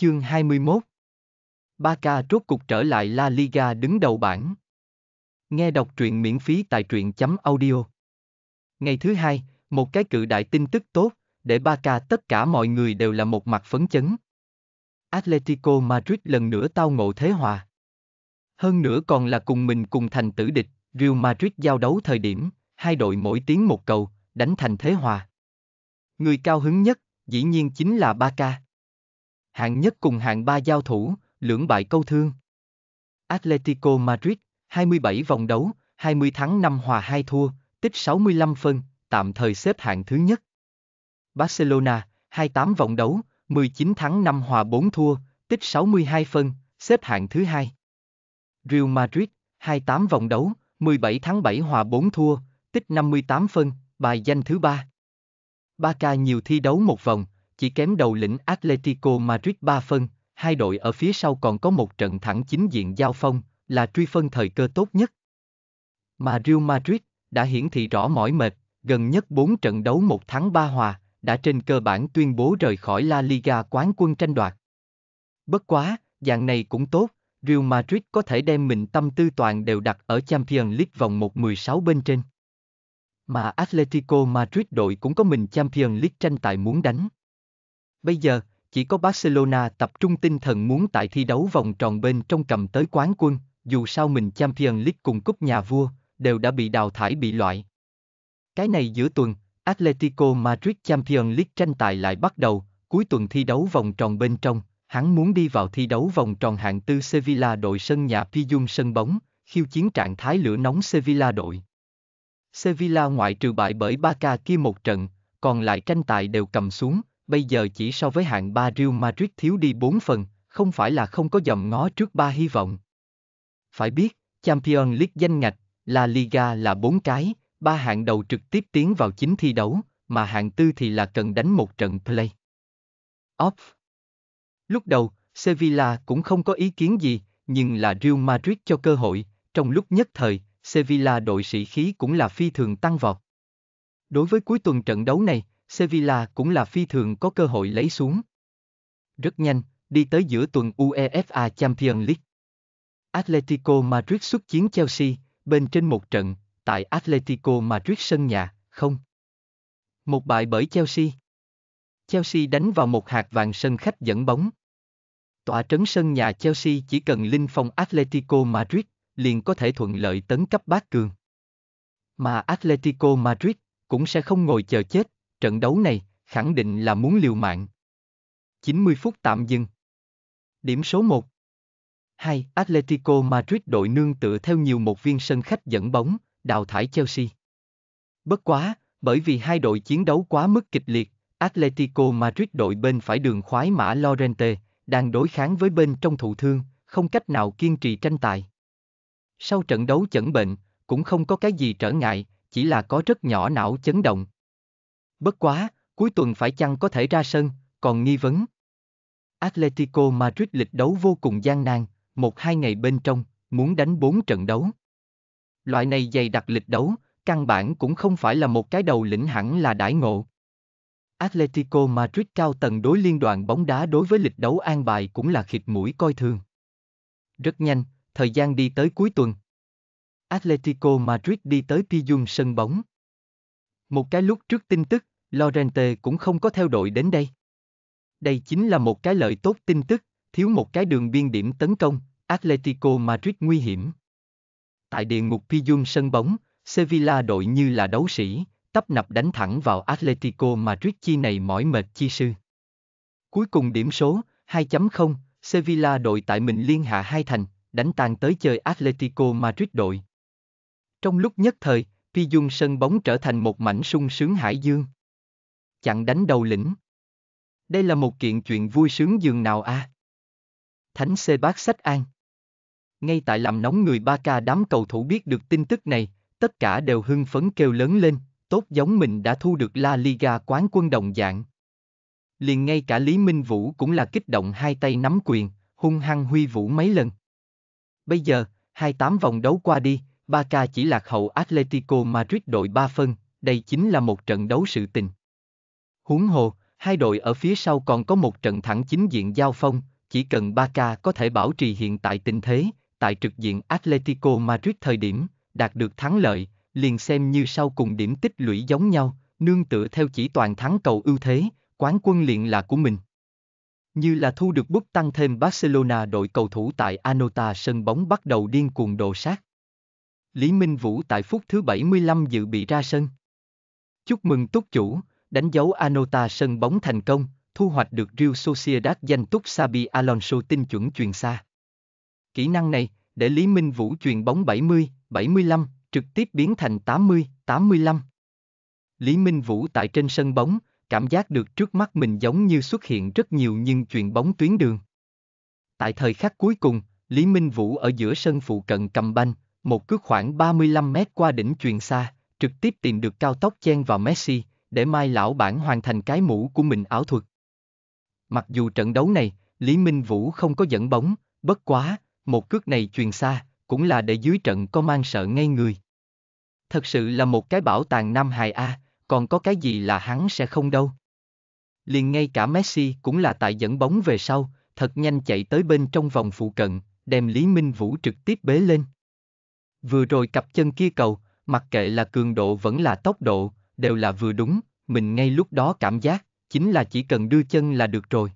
Chương 21 Barca rốt cục trở lại La Liga đứng đầu bảng. Nghe đọc truyện miễn phí tại truyện chấm audio. Ngày thứ hai, một cái cự đại tin tức tốt, để Barca tất cả mọi người đều là một mặt phấn chấn. Atletico Madrid lần nữa tao ngộ thế hòa. Hơn nữa còn là cùng mình cùng thành tử địch, Real Madrid giao đấu thời điểm, hai đội mỗi tiếng một cầu, đánh thành thế hòa. Người cao hứng nhất, dĩ nhiên chính là Barca hạng nhất cùng hạng ba giao thủ, lưỡng bại câu thương. Atletico Madrid, 27 vòng đấu, 20 thắng 5 hòa 2 thua, tích 65 phân, tạm thời xếp hạng thứ nhất. Barcelona, 28 vòng đấu, 19 thắng 5 hòa 4 thua, tích 62 phân, xếp hạng thứ hai. Real Madrid, 28 vòng đấu, 17 tháng 7 hòa 4 thua, tích 58 phân, bài danh thứ ba. Barca nhiều thi đấu một vòng, chỉ kém đầu lĩnh Atletico Madrid 3 phân, hai đội ở phía sau còn có một trận thẳng chính diện giao phong, là truy phân thời cơ tốt nhất. Mà Real Madrid đã hiển thị rõ mỏi mệt, gần nhất 4 trận đấu một thắng 3 hòa, đã trên cơ bản tuyên bố rời khỏi La Liga quán quân tranh đoạt. Bất quá, dạng này cũng tốt, Real Madrid có thể đem mình tâm tư toàn đều đặt ở Champions League vòng 1-16 bên trên. Mà Atletico Madrid đội cũng có mình Champions League tranh tài muốn đánh. Bây giờ, chỉ có Barcelona tập trung tinh thần muốn tại thi đấu vòng tròn bên trong cầm tới quán quân, dù sao mình Champions League cùng cúp nhà vua, đều đã bị đào thải bị loại. Cái này giữa tuần, Atletico Madrid Champions League tranh tài lại bắt đầu, cuối tuần thi đấu vòng tròn bên trong, hắn muốn đi vào thi đấu vòng tròn hạng tư Sevilla đội sân nhà Pizum sân bóng, khiêu chiến trạng thái lửa nóng Sevilla đội. Sevilla ngoại trừ bại bởi Barca kia một trận, còn lại tranh tài đều cầm xuống, bây giờ chỉ so với hạng 3 Real Madrid thiếu đi 4 phần, không phải là không có dòng ngó trước ba hy vọng. Phải biết, Champions League danh ngạch, La Liga là 4 cái, ba hạng đầu trực tiếp tiến vào chính thi đấu, mà hạng tư thì là cần đánh một trận play. Off. Lúc đầu, Sevilla cũng không có ý kiến gì, nhưng là Real Madrid cho cơ hội, trong lúc nhất thời, Sevilla đội sĩ khí cũng là phi thường tăng vọt. Đối với cuối tuần trận đấu này, Sevilla cũng là phi thường có cơ hội lấy xuống. Rất nhanh, đi tới giữa tuần UEFA Champions League. Atletico Madrid xuất chiến Chelsea, bên trên một trận, tại Atletico Madrid sân nhà, không. Một bại bởi Chelsea. Chelsea đánh vào một hạt vàng sân khách dẫn bóng. Tỏa trấn sân nhà Chelsea chỉ cần linh phong Atletico Madrid, liền có thể thuận lợi tấn cấp bát cường. Mà Atletico Madrid cũng sẽ không ngồi chờ chết, trận đấu này, khẳng định là muốn liều mạng. 90 phút tạm dừng. Điểm số 1 2. Atletico Madrid đội nương tựa theo nhiều một viên sân khách dẫn bóng, đào thải Chelsea. Bất quá, bởi vì hai đội chiến đấu quá mức kịch liệt, Atletico Madrid đội bên phải đường khoái mã Lorente, đang đối kháng với bên trong thụ thương, không cách nào kiên trì tranh tài. Sau trận đấu chẩn bệnh, cũng không có cái gì trở ngại, chỉ là có rất nhỏ não chấn động. Bất quá, cuối tuần phải chăng có thể ra sân, còn nghi vấn. Atletico Madrid lịch đấu vô cùng gian nan, một hai ngày bên trong, muốn đánh bốn trận đấu. Loại này dày đặc lịch đấu, căn bản cũng không phải là một cái đầu lĩnh hẳn là đãi ngộ. Atletico Madrid cao tầng đối liên đoàn bóng đá đối với lịch đấu an bài cũng là khịt mũi coi thường. Rất nhanh, thời gian đi tới cuối tuần. Atletico Madrid đi tới Pizum sân bóng. Một cái lúc trước tin tức, Lorente cũng không có theo đội đến đây. Đây chính là một cái lợi tốt tin tức, thiếu một cái đường biên điểm tấn công, Atletico Madrid nguy hiểm. Tại địa ngục Piyun sân bóng, Sevilla đội như là đấu sĩ, tấp nập đánh thẳng vào Atletico Madrid chi này mỏi mệt chi sư. Cuối cùng điểm số 2.0, Sevilla đội tại mình liên hạ hai thành, đánh tàn tới chơi Atletico Madrid đội. Trong lúc nhất thời, Pi Dung sân bóng trở thành một mảnh sung sướng hải dương. Chặn đánh đầu lĩnh. Đây là một kiện chuyện vui sướng dường nào a? À? Thánh Xê Bác Sách An Ngay tại làm nóng người Ba Ca đám cầu thủ biết được tin tức này, tất cả đều hưng phấn kêu lớn lên, tốt giống mình đã thu được La Liga quán quân đồng dạng. Liền ngay cả Lý Minh Vũ cũng là kích động hai tay nắm quyền, hung hăng huy vũ mấy lần. Bây giờ, hai tám vòng đấu qua đi, Barca chỉ lạc hậu Atletico Madrid đội 3 phân, đây chính là một trận đấu sự tình. Huống hồ, hai đội ở phía sau còn có một trận thẳng chính diện giao phong, chỉ cần Barca có thể bảo trì hiện tại tình thế, tại trực diện Atletico Madrid thời điểm, đạt được thắng lợi, liền xem như sau cùng điểm tích lũy giống nhau, nương tựa theo chỉ toàn thắng cầu ưu thế, quán quân liền là của mình. Như là thu được bút tăng thêm Barcelona đội cầu thủ tại Anota sân bóng bắt đầu điên cuồng đồ sát. Lý Minh Vũ tại phút thứ 75 dự bị ra sân. Chúc mừng túc chủ, đánh dấu Anota sân bóng thành công, thu hoạch được Real Sociedad danh túc Sabi Alonso tinh chuẩn truyền xa. Kỹ năng này, để Lý Minh Vũ truyền bóng 70, 75, trực tiếp biến thành 80, 85. Lý Minh Vũ tại trên sân bóng, cảm giác được trước mắt mình giống như xuất hiện rất nhiều nhưng chuyền bóng tuyến đường. Tại thời khắc cuối cùng, Lý Minh Vũ ở giữa sân phụ cận cầm banh, một cước khoảng 35 mét qua đỉnh truyền xa, trực tiếp tìm được cao tốc chen vào Messi, để mai lão bản hoàn thành cái mũ của mình ảo thuật. Mặc dù trận đấu này, Lý Minh Vũ không có dẫn bóng, bất quá, một cước này truyền xa, cũng là để dưới trận có mang sợ ngay người. Thật sự là một cái bảo tàng Nam Hài A, còn có cái gì là hắn sẽ không đâu. Liền ngay cả Messi cũng là tại dẫn bóng về sau, thật nhanh chạy tới bên trong vòng phụ cận, đem Lý Minh Vũ trực tiếp bế lên. Vừa rồi cặp chân kia cầu, mặc kệ là cường độ vẫn là tốc độ, đều là vừa đúng, mình ngay lúc đó cảm giác, chính là chỉ cần đưa chân là được rồi.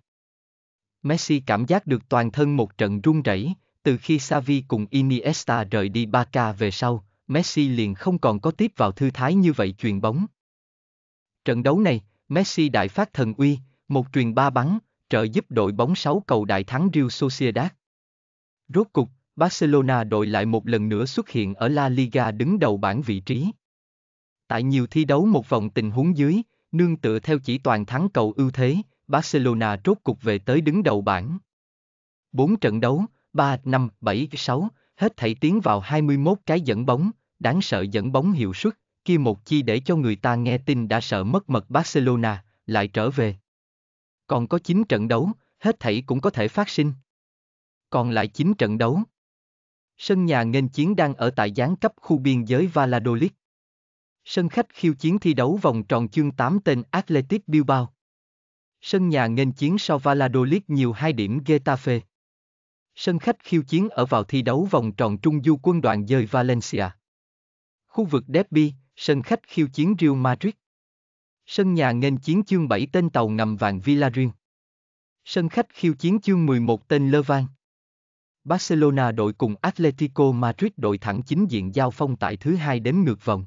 Messi cảm giác được toàn thân một trận run rẩy, từ khi Xavi cùng Iniesta rời đi Barca về sau, Messi liền không còn có tiếp vào thư thái như vậy truyền bóng. Trận đấu này, Messi đại phát thần uy, một truyền ba bắn, trợ giúp đội bóng 6 cầu đại thắng Real Sociedad. Rốt cục, Barcelona đội lại một lần nữa xuất hiện ở La Liga đứng đầu bảng vị trí. Tại nhiều thi đấu một vòng tình huống dưới, nương tựa theo chỉ toàn thắng cầu ưu thế, Barcelona rốt cục về tới đứng đầu bảng. 4 trận đấu, 3, 5, 7, 6, hết thảy tiến vào 21 cái dẫn bóng, đáng sợ dẫn bóng hiệu suất, kia một chi để cho người ta nghe tin đã sợ mất mật Barcelona, lại trở về. Còn có 9 trận đấu, hết thảy cũng có thể phát sinh. Còn lại 9 trận đấu. Sân nhà nghênh chiến đang ở tại gián cấp khu biên giới Valladolid. Sân khách khiêu chiến thi đấu vòng tròn chương 8 tên Athletic Bilbao. Sân nhà nghênh chiến sau Valladolid nhiều hai điểm Getafe. Sân khách khiêu chiến ở vào thi đấu vòng tròn trung du quân đoàn dời Valencia. Khu vực Derby, sân khách khiêu chiến Real Madrid. Sân nhà nghênh chiến chương 7 tên tàu ngầm vàng Villarreal. Sân khách khiêu chiến chương 11 tên Levant. Barcelona đội cùng Atletico Madrid đội thẳng chính diện giao phong tại thứ hai đến ngược vòng.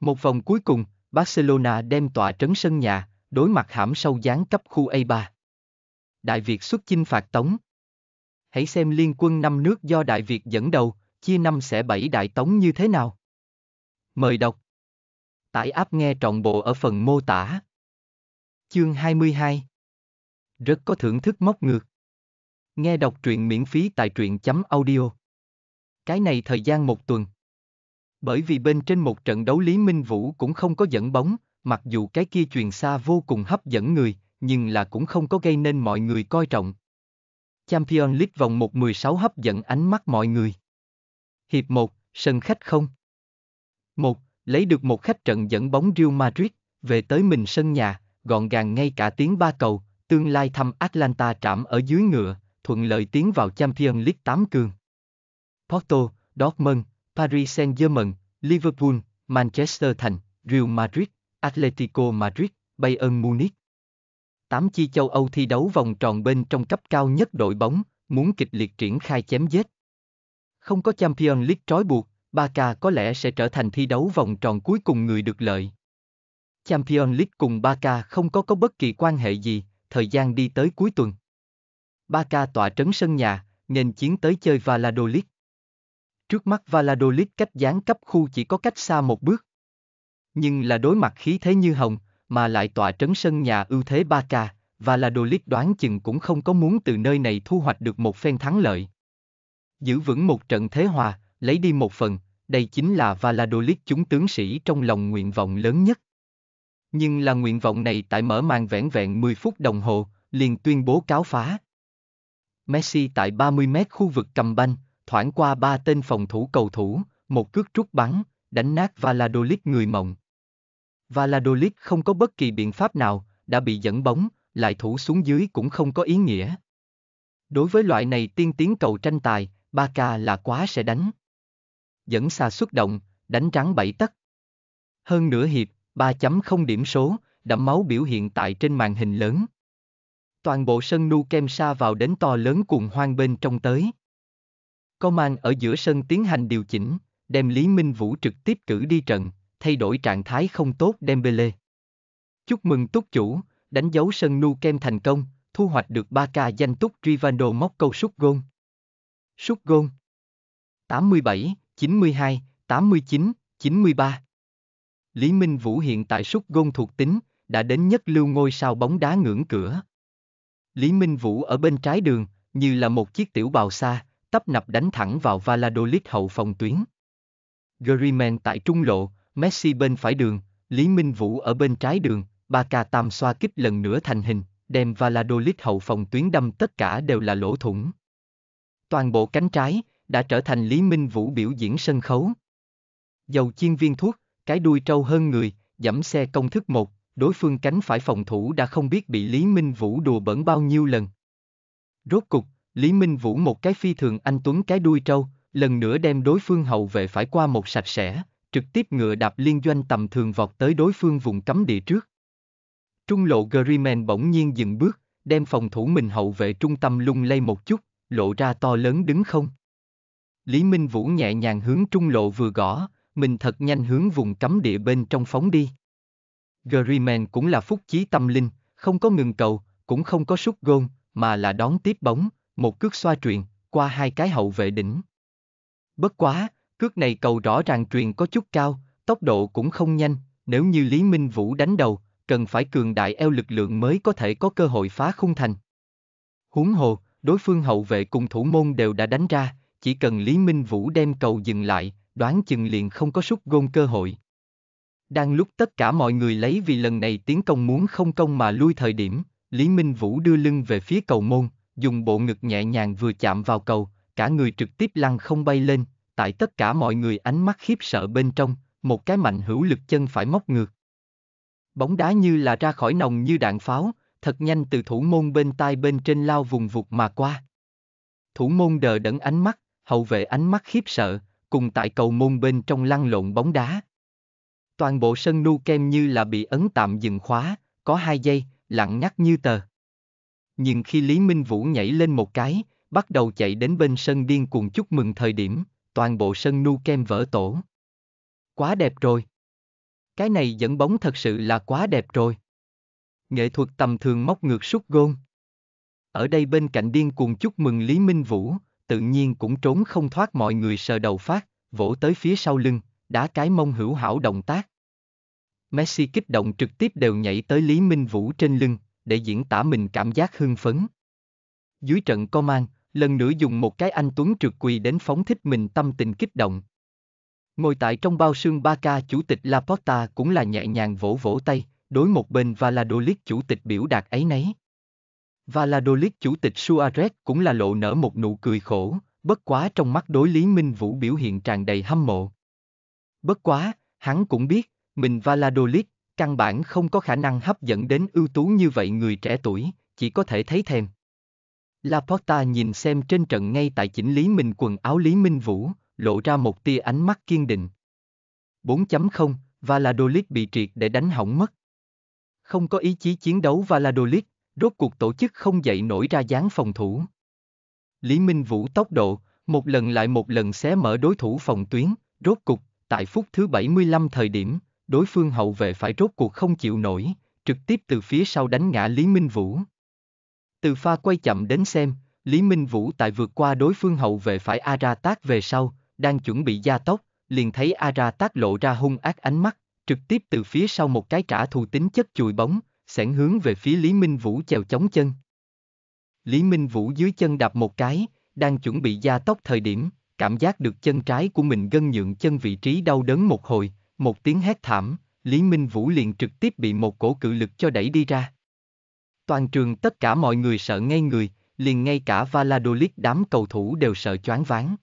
Một vòng cuối cùng, Barcelona đem tọa trấn sân nhà, đối mặt hãm sâu gián cấp khu A3. Đại Việt xuất chinh phạt Tống. Hãy xem liên quân năm nước do Đại Việt dẫn đầu, chia năm sẽ bảy Đại Tống như thế nào. Mời đọc. Tải áp nghe trọn bộ ở phần mô tả. Chương 22 Rất có thưởng thức móc ngược. Nghe đọc truyện miễn phí tại truyện chấm audio. Cái này thời gian một tuần. Bởi vì bên trên một trận đấu Lý Minh Vũ cũng không có dẫn bóng, mặc dù cái kia truyền xa vô cùng hấp dẫn người, nhưng là cũng không có gây nên mọi người coi trọng. champion League vòng 1-16 hấp dẫn ánh mắt mọi người. Hiệp 1, sân khách không. 1. Lấy được một khách trận dẫn bóng Real Madrid, về tới mình sân nhà, gọn gàng ngay cả tiếng ba cầu, tương lai thăm Atlanta trạm ở dưới ngựa, thuận lợi tiến vào Champions League 8 cường. Porto, Dortmund, Paris Saint-Germain, Liverpool, Manchester Thành, Real Madrid, Atletico Madrid, Bayern Munich. Tám chi châu Âu thi đấu vòng tròn bên trong cấp cao nhất đội bóng, muốn kịch liệt triển khai chém giết. Không có Champions League trói buộc, Barca có lẽ sẽ trở thành thi đấu vòng tròn cuối cùng người được lợi. Champions League cùng Barca không có có bất kỳ quan hệ gì, thời gian đi tới cuối tuần. Barca tỏa trấn sân nhà, nghênh chiến tới chơi Valladolid. Trước mắt Valladolid cách gián cấp khu chỉ có cách xa một bước. Nhưng là đối mặt khí thế như hồng, mà lại tỏa trấn sân nhà ưu thế Barca, Valladolid đoán chừng cũng không có muốn từ nơi này thu hoạch được một phen thắng lợi. Giữ vững một trận thế hòa, lấy đi một phần, đây chính là Valladolid chúng tướng sĩ trong lòng nguyện vọng lớn nhất. Nhưng là nguyện vọng này tại mở màn vẹn vẹn 10 phút đồng hồ, liền tuyên bố cáo phá. Messi tại 30m khu vực cầm banh, thoảng qua ba tên phòng thủ cầu thủ, một cước trút bắn, đánh nát Valladolid người mộng. Valladolid không có bất kỳ biện pháp nào, đã bị dẫn bóng, lại thủ xuống dưới cũng không có ý nghĩa. Đối với loại này tiên tiến cầu tranh tài, Barca là quá sẽ đánh. Dẫn xa xuất động, đánh trắng bảy tất. Hơn nửa hiệp, 3.0 điểm số, đẫm máu biểu hiện tại trên màn hình lớn toàn bộ sân nu kem sa vào đến to lớn cuồng hoang bên trong tới. Coman ở giữa sân tiến hành điều chỉnh, đem Lý Minh Vũ trực tiếp cử đi trận, thay đổi trạng thái không tốt Dembele. Chúc mừng túc chủ, đánh dấu sân nu kem thành công, thu hoạch được 3 ca danh túc Rivando móc câu sút gôn. Sút gôn 87, 92, 89, 93 Lý Minh Vũ hiện tại sút gôn thuộc tính, đã đến nhất lưu ngôi sao bóng đá ngưỡng cửa. Lý Minh Vũ ở bên trái đường, như là một chiếc tiểu bào xa, tấp nập đánh thẳng vào Valladolid hậu phòng tuyến. Griezmann tại trung lộ, Messi bên phải đường, Lý Minh Vũ ở bên trái đường, Barca tam xoa kích lần nữa thành hình, đem Valladolid hậu phòng tuyến đâm tất cả đều là lỗ thủng. Toàn bộ cánh trái đã trở thành Lý Minh Vũ biểu diễn sân khấu. Dầu chiên viên thuốc, cái đuôi trâu hơn người, dẫm xe công thức một đối phương cánh phải phòng thủ đã không biết bị Lý Minh Vũ đùa bẩn bao nhiêu lần. Rốt cục, Lý Minh Vũ một cái phi thường anh Tuấn cái đuôi trâu, lần nữa đem đối phương hậu vệ phải qua một sạch sẽ, trực tiếp ngựa đạp liên doanh tầm thường vọt tới đối phương vùng cấm địa trước. Trung lộ Griezmann bỗng nhiên dừng bước, đem phòng thủ mình hậu vệ trung tâm lung lay một chút, lộ ra to lớn đứng không. Lý Minh Vũ nhẹ nhàng hướng trung lộ vừa gõ, mình thật nhanh hướng vùng cấm địa bên trong phóng đi. Griezmann cũng là phúc chí tâm linh, không có ngừng cầu, cũng không có sút gôn, mà là đón tiếp bóng, một cước xoa truyền, qua hai cái hậu vệ đỉnh. Bất quá, cước này cầu rõ ràng truyền có chút cao, tốc độ cũng không nhanh, nếu như Lý Minh Vũ đánh đầu, cần phải cường đại eo lực lượng mới có thể có cơ hội phá khung thành. Huống hồ, đối phương hậu vệ cùng thủ môn đều đã đánh ra, chỉ cần Lý Minh Vũ đem cầu dừng lại, đoán chừng liền không có sút gôn cơ hội. Đang lúc tất cả mọi người lấy vì lần này tiến công muốn không công mà lui thời điểm, Lý Minh Vũ đưa lưng về phía cầu môn, dùng bộ ngực nhẹ nhàng vừa chạm vào cầu, cả người trực tiếp lăn không bay lên, tại tất cả mọi người ánh mắt khiếp sợ bên trong, một cái mạnh hữu lực chân phải móc ngược. Bóng đá như là ra khỏi nòng như đạn pháo, thật nhanh từ thủ môn bên tai bên trên lao vùng vụt mà qua. Thủ môn đờ đẫn ánh mắt, hậu vệ ánh mắt khiếp sợ, cùng tại cầu môn bên trong lăn lộn bóng đá, toàn bộ sân nu kem như là bị ấn tạm dừng khóa, có hai giây, lặng ngắt như tờ. Nhưng khi Lý Minh Vũ nhảy lên một cái, bắt đầu chạy đến bên sân điên cuồng chúc mừng thời điểm, toàn bộ sân nu kem vỡ tổ. Quá đẹp rồi. Cái này dẫn bóng thật sự là quá đẹp rồi. Nghệ thuật tầm thường móc ngược sút gôn. Ở đây bên cạnh điên cuồng chúc mừng Lý Minh Vũ, tự nhiên cũng trốn không thoát mọi người sờ đầu phát, vỗ tới phía sau lưng, đá cái mông hữu hảo động tác. Messi kích động trực tiếp đều nhảy tới Lý Minh Vũ trên lưng, để diễn tả mình cảm giác hưng phấn. Dưới trận Coman, lần nữa dùng một cái anh Tuấn trượt quỳ đến phóng thích mình tâm tình kích động. Ngồi tại trong bao sương ba ca chủ tịch Laporta cũng là nhẹ nhàng vỗ vỗ tay, đối một bên và là Valladolid chủ tịch biểu đạt ấy nấy. Và là Valladolid chủ tịch Suarez cũng là lộ nở một nụ cười khổ, bất quá trong mắt đối Lý Minh Vũ biểu hiện tràn đầy hâm mộ. Bất quá, hắn cũng biết, mình Valadolid căn bản không có khả năng hấp dẫn đến ưu tú như vậy người trẻ tuổi, chỉ có thể thấy thèm. Laporta nhìn xem trên trận ngay tại chỉnh lý mình quần áo Lý Minh Vũ, lộ ra một tia ánh mắt kiên định. 4.0, Valadolid bị triệt để đánh hỏng mất. Không có ý chí chiến đấu Valadolid rốt cuộc tổ chức không dậy nổi ra dáng phòng thủ. Lý Minh Vũ tốc độ, một lần lại một lần xé mở đối thủ phòng tuyến, rốt cục, tại phút thứ 75 thời điểm, đối phương hậu vệ phải rốt cuộc không chịu nổi, trực tiếp từ phía sau đánh ngã Lý Minh Vũ. Từ pha quay chậm đến xem, Lý Minh Vũ tại vượt qua đối phương hậu vệ phải Ara Tác về sau, đang chuẩn bị gia tốc, liền thấy Ara Tác lộ ra hung ác ánh mắt, trực tiếp từ phía sau một cái trả thù tính chất chùi bóng, sẵn hướng về phía Lý Minh Vũ chèo chống chân. Lý Minh Vũ dưới chân đạp một cái, đang chuẩn bị gia tốc thời điểm, cảm giác được chân trái của mình gân nhượng chân vị trí đau đớn một hồi, một tiếng hét thảm, Lý Minh Vũ liền trực tiếp bị một cổ cự lực cho đẩy đi ra. Toàn trường tất cả mọi người sợ ngay người, liền ngay cả Valladolid đám cầu thủ đều sợ choáng váng.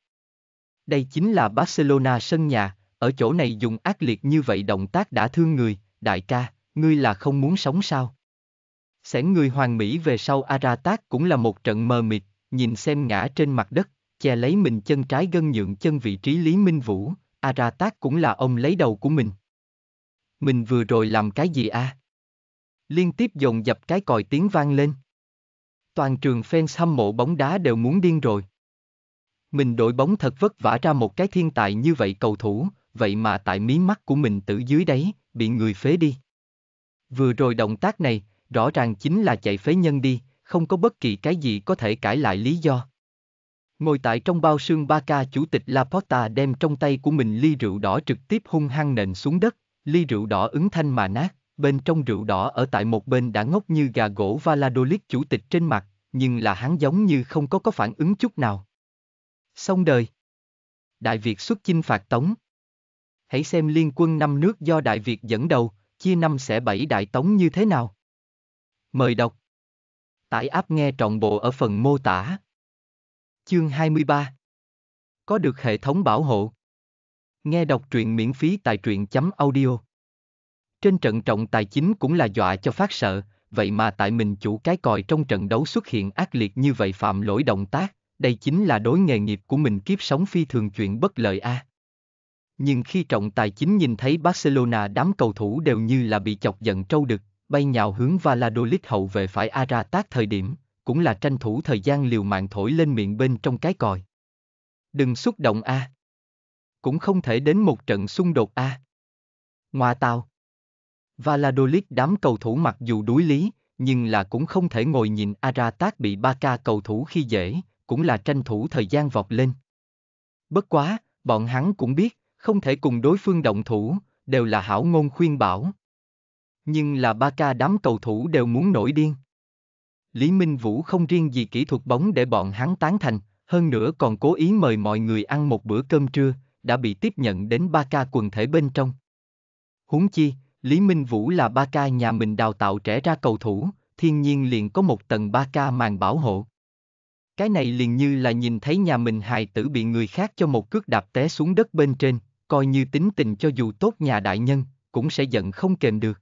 Đây chính là Barcelona sân nhà, ở chỗ này dùng ác liệt như vậy động tác đã thương người, đại ca, ngươi là không muốn sống sao? Xẻn người hoàng Mỹ về sau Aratat cũng là một trận mờ mịt, nhìn xem ngã trên mặt đất, che lấy mình chân trái gân nhượng chân vị trí Lý Minh Vũ, Aratat cũng là ông lấy đầu của mình. Mình vừa rồi làm cái gì a? À? Liên tiếp dồn dập cái còi tiếng vang lên. Toàn trường fans hâm mộ bóng đá đều muốn điên rồi. Mình đội bóng thật vất vả ra một cái thiên tài như vậy cầu thủ, vậy mà tại mí mắt của mình tử dưới đấy, bị người phế đi. Vừa rồi động tác này, rõ ràng chính là chạy phế nhân đi, không có bất kỳ cái gì có thể cãi lại lý do. Ngồi tại trong bao sương ba ca chủ tịch Laporta đem trong tay của mình ly rượu đỏ trực tiếp hung hăng nền xuống đất, ly rượu đỏ ứng thanh mà nát, bên trong rượu đỏ ở tại một bên đã ngốc như gà gỗ Valadolid chủ tịch trên mặt, nhưng là hắn giống như không có có phản ứng chút nào. Xong đời. Đại Việt xuất chinh phạt Tống. Hãy xem liên quân năm nước do Đại Việt dẫn đầu, chia năm sẽ bảy Đại Tống như thế nào. Mời đọc. Tải áp nghe trọn bộ ở phần mô tả. Chương 23 Có được hệ thống bảo hộ Nghe đọc truyện miễn phí tại truyện chấm audio Trên trận trọng tài chính cũng là dọa cho phát sợ, vậy mà tại mình chủ cái còi trong trận đấu xuất hiện ác liệt như vậy phạm lỗi động tác, đây chính là đối nghề nghiệp của mình kiếp sống phi thường chuyện bất lợi a. À. Nhưng khi trọng tài chính nhìn thấy Barcelona đám cầu thủ đều như là bị chọc giận trâu đực, bay nhào hướng Valladolid hậu về phải Ara tác thời điểm, cũng là tranh thủ thời gian liều mạng thổi lên miệng bên trong cái còi. Đừng xúc động a. À. Cũng không thể đến một trận xung đột a. À. Ngoa tao. Valladolid đám cầu thủ mặc dù đuối lý, nhưng là cũng không thể ngồi nhìn Aratat bị ba ca cầu thủ khi dễ, cũng là tranh thủ thời gian vọt lên. Bất quá, bọn hắn cũng biết, không thể cùng đối phương động thủ, đều là hảo ngôn khuyên bảo. Nhưng là ba ca đám cầu thủ đều muốn nổi điên. Lý Minh Vũ không riêng gì kỹ thuật bóng để bọn hắn tán thành, hơn nữa còn cố ý mời mọi người ăn một bữa cơm trưa, đã bị tiếp nhận đến ba ca quần thể bên trong. Huống chi, Lý Minh Vũ là ba ca nhà mình đào tạo trẻ ra cầu thủ, thiên nhiên liền có một tầng ba ca màn bảo hộ. Cái này liền như là nhìn thấy nhà mình hài tử bị người khác cho một cước đạp té xuống đất bên trên, coi như tính tình cho dù tốt nhà đại nhân, cũng sẽ giận không kềm được.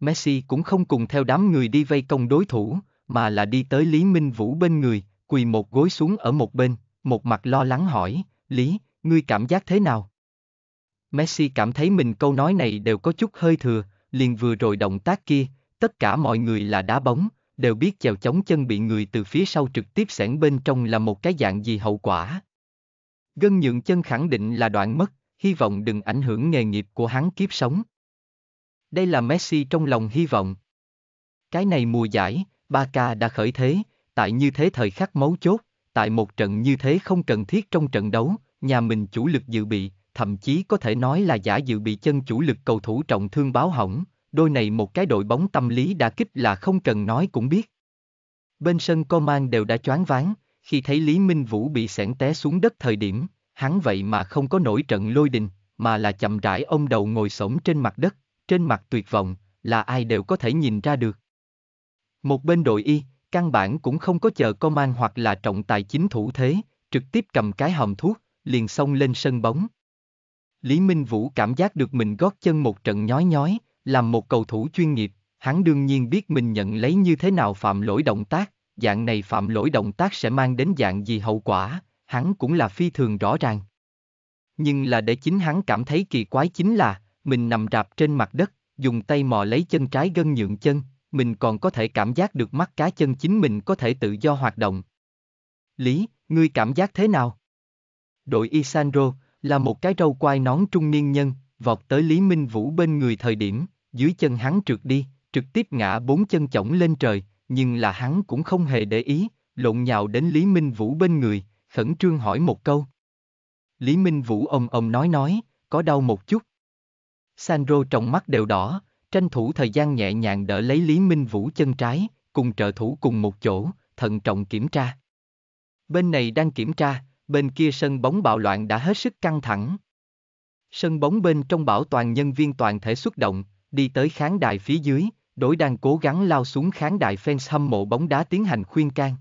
Messi cũng không cùng theo đám người đi vây công đối thủ, mà là đi tới Lý Minh Vũ bên người, quỳ một gối xuống ở một bên, một mặt lo lắng hỏi, Lý, ngươi cảm giác thế nào? Messi cảm thấy mình câu nói này đều có chút hơi thừa, liền vừa rồi động tác kia, tất cả mọi người là đá bóng, đều biết chèo chống chân bị người từ phía sau trực tiếp xẻn bên trong là một cái dạng gì hậu quả. Gân nhượng chân khẳng định là đoạn mất, hy vọng đừng ảnh hưởng nghề nghiệp của hắn kiếp sống. Đây là Messi trong lòng hy vọng. Cái này mùa giải, Barca đã khởi thế, tại như thế thời khắc mấu chốt, tại một trận như thế không cần thiết trong trận đấu, nhà mình chủ lực dự bị, thậm chí có thể nói là giả dự bị chân chủ lực cầu thủ trọng thương báo hỏng, đôi này một cái đội bóng tâm lý đã kích là không cần nói cũng biết. Bên sân Coman đều đã choáng váng, khi thấy Lý Minh Vũ bị sẻn té xuống đất thời điểm, hắn vậy mà không có nổi trận lôi đình, mà là chậm rãi ông đầu ngồi xổm trên mặt đất, trên mặt tuyệt vọng, là ai đều có thể nhìn ra được. Một bên đội y, căn bản cũng không có chờ công an hoặc là trọng tài chính thủ thế, trực tiếp cầm cái hòm thuốc, liền xông lên sân bóng. Lý Minh Vũ cảm giác được mình gót chân một trận nhói nhói, làm một cầu thủ chuyên nghiệp, hắn đương nhiên biết mình nhận lấy như thế nào phạm lỗi động tác, dạng này phạm lỗi động tác sẽ mang đến dạng gì hậu quả, hắn cũng là phi thường rõ ràng. Nhưng là để chính hắn cảm thấy kỳ quái chính là, mình nằm rạp trên mặt đất, dùng tay mò lấy chân trái gân nhượng chân, mình còn có thể cảm giác được mắt cá chân chính mình có thể tự do hoạt động. Lý, ngươi cảm giác thế nào? Đội Isandro là một cái râu quai nón trung niên nhân, vọt tới Lý Minh Vũ bên người thời điểm, dưới chân hắn trượt đi, trực tiếp ngã bốn chân chổng lên trời, nhưng là hắn cũng không hề để ý, lộn nhào đến Lý Minh Vũ bên người, khẩn trương hỏi một câu. Lý Minh Vũ ông ông nói nói, có đau một chút. Sandro trong mắt đều đỏ, Tranh thủ thời gian nhẹ nhàng đỡ lấy Lý Minh Vũ chân trái, cùng trợ thủ cùng một chỗ, thận trọng kiểm tra. Bên này đang kiểm tra, bên kia sân bóng bạo loạn đã hết sức căng thẳng. Sân bóng bên trong bảo toàn nhân viên toàn thể xuất động, đi tới khán đài phía dưới, đối đang cố gắng lao xuống khán đài fans hâm mộ bóng đá tiến hành khuyên can.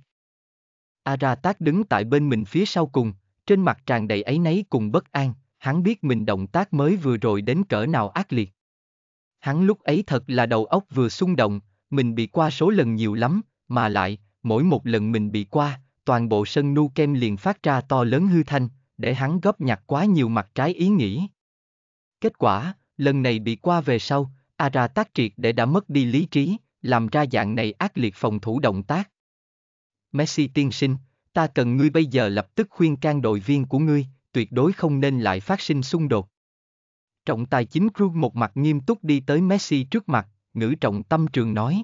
Aratak đứng tại bên mình phía sau cùng, trên mặt tràn đầy ấy nấy cùng bất an, hắn biết mình động tác mới vừa rồi đến cỡ nào ác liệt. Hắn lúc ấy thật là đầu óc vừa xung động, mình bị qua số lần nhiều lắm, mà lại, mỗi một lần mình bị qua, toàn bộ sân nu kem liền phát ra to lớn hư thanh, để hắn góp nhặt quá nhiều mặt trái ý nghĩ. Kết quả, lần này bị qua về sau, Ara tác triệt để đã mất đi lý trí, làm ra dạng này ác liệt phòng thủ động tác. Messi tiên sinh, ta cần ngươi bây giờ lập tức khuyên can đội viên của ngươi, tuyệt đối không nên lại phát sinh xung đột. Trọng tài chính Cruz một mặt nghiêm túc đi tới Messi trước mặt, ngữ trọng tâm trường nói.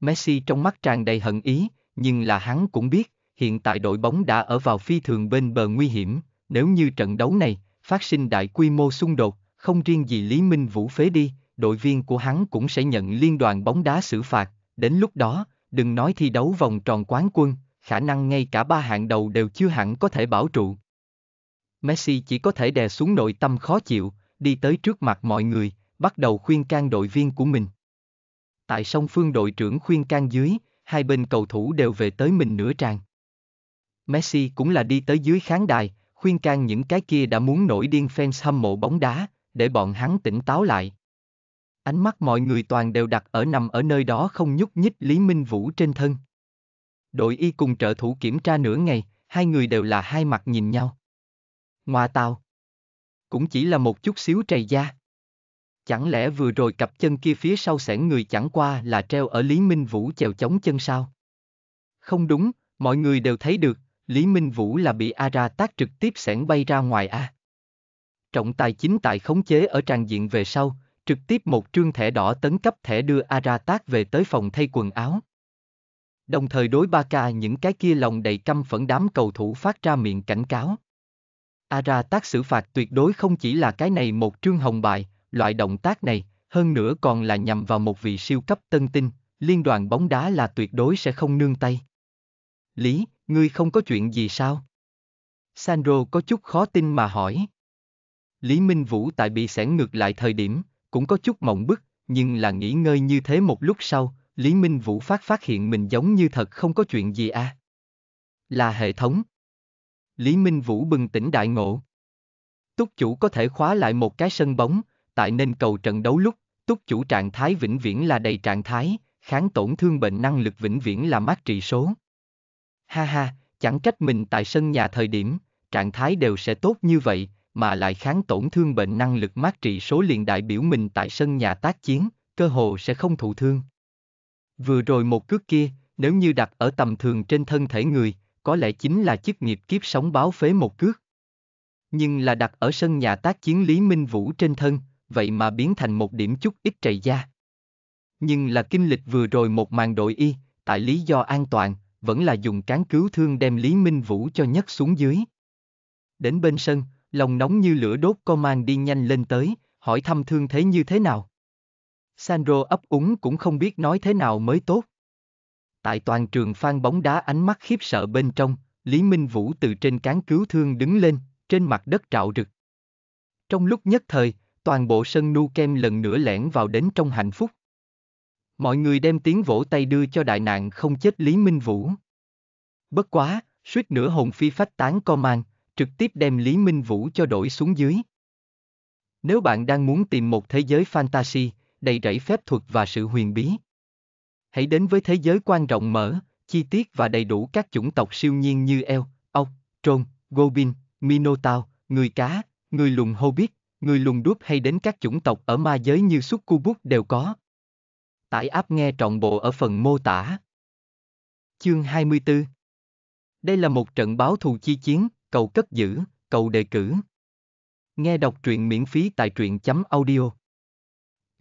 Messi trong mắt tràn đầy hận ý, nhưng là hắn cũng biết, hiện tại đội bóng đã ở vào phi thường bên bờ nguy hiểm, nếu như trận đấu này phát sinh đại quy mô xung đột, không riêng gì Lý Minh Vũ phế đi, đội viên của hắn cũng sẽ nhận liên đoàn bóng đá xử phạt, đến lúc đó, đừng nói thi đấu vòng tròn quán quân, khả năng ngay cả ba hạng đầu đều chưa hẳn có thể bảo trụ. Messi chỉ có thể đè xuống nội tâm khó chịu, đi tới trước mặt mọi người, bắt đầu khuyên can đội viên của mình. Tại sông phương đội trưởng khuyên can dưới, hai bên cầu thủ đều về tới mình nửa tràng. Messi cũng là đi tới dưới khán đài, khuyên can những cái kia đã muốn nổi điên fans hâm mộ bóng đá, để bọn hắn tỉnh táo lại. Ánh mắt mọi người toàn đều đặt ở nằm ở nơi đó không nhúc nhích Lý Minh Vũ trên thân. Đội y cùng trợ thủ kiểm tra nửa ngày, hai người đều là hai mặt nhìn nhau. Ngoà tàu cũng chỉ là một chút xíu trầy da. Chẳng lẽ vừa rồi cặp chân kia phía sau sẻn người chẳng qua là treo ở Lý Minh Vũ chèo chống chân sao? Không đúng, mọi người đều thấy được, Lý Minh Vũ là bị Ara tác trực tiếp sẻn bay ra ngoài A. Trọng tài chính tại khống chế ở tràng diện về sau, trực tiếp một trương thẻ đỏ tấn cấp thẻ đưa Ara tác về tới phòng thay quần áo. Đồng thời đối ba ca những cái kia lòng đầy căm phẫn đám cầu thủ phát ra miệng cảnh cáo. Ara tác xử phạt tuyệt đối không chỉ là cái này một trương hồng bài loại động tác này, hơn nữa còn là nhằm vào một vị siêu cấp tân tinh, liên đoàn bóng đá là tuyệt đối sẽ không nương tay. Lý, ngươi không có chuyện gì sao? Sandro có chút khó tin mà hỏi. Lý Minh Vũ tại bị sẻn ngược lại thời điểm, cũng có chút mộng bức, nhưng là nghỉ ngơi như thế một lúc sau, Lý Minh Vũ phát phát hiện mình giống như thật không có chuyện gì à. Là hệ thống, Lý Minh Vũ bừng tỉnh đại ngộ. Túc chủ có thể khóa lại một cái sân bóng, tại nên cầu trận đấu lúc, túc chủ trạng thái vĩnh viễn là đầy trạng thái, kháng tổn thương bệnh năng lực vĩnh viễn là mát trị số. Ha ha, chẳng trách mình tại sân nhà thời điểm, trạng thái đều sẽ tốt như vậy, mà lại kháng tổn thương bệnh năng lực mát trị số liền đại biểu mình tại sân nhà tác chiến, cơ hồ sẽ không thụ thương. Vừa rồi một cước kia, nếu như đặt ở tầm thường trên thân thể người, có lẽ chính là chức nghiệp kiếp sống báo phế một cước. Nhưng là đặt ở sân nhà tác chiến Lý Minh Vũ trên thân, vậy mà biến thành một điểm chút ít trầy da. Nhưng là kinh lịch vừa rồi một màn đội y, tại lý do an toàn, vẫn là dùng cán cứu thương đem Lý Minh Vũ cho nhấc xuống dưới. Đến bên sân, lòng nóng như lửa đốt co mang đi nhanh lên tới, hỏi thăm thương thế như thế nào. Sandro ấp úng cũng không biết nói thế nào mới tốt. Tại toàn trường phan bóng đá ánh mắt khiếp sợ bên trong, Lý Minh Vũ từ trên cán cứu thương đứng lên, trên mặt đất trạo rực. Trong lúc nhất thời, toàn bộ sân nu kem lần nữa lẻn vào đến trong hạnh phúc. Mọi người đem tiếng vỗ tay đưa cho đại nạn không chết Lý Minh Vũ. Bất quá, suýt nửa hồn phi phách tán co mang, trực tiếp đem Lý Minh Vũ cho đổi xuống dưới. Nếu bạn đang muốn tìm một thế giới fantasy, đầy rẫy phép thuật và sự huyền bí, hãy đến với thế giới quan rộng mở, chi tiết và đầy đủ các chủng tộc siêu nhiên như eo, ốc, trôn, Goblin, minotaur, người cá, người lùn hobbit, người lùn đuốc hay đến các chủng tộc ở ma giới như succubus đều có. Tải app nghe trọn bộ ở phần mô tả. Chương 24 Đây là một trận báo thù chi chiến, cầu cất giữ, cầu đề cử. Nghe đọc truyện miễn phí tại truyện.audio Chấm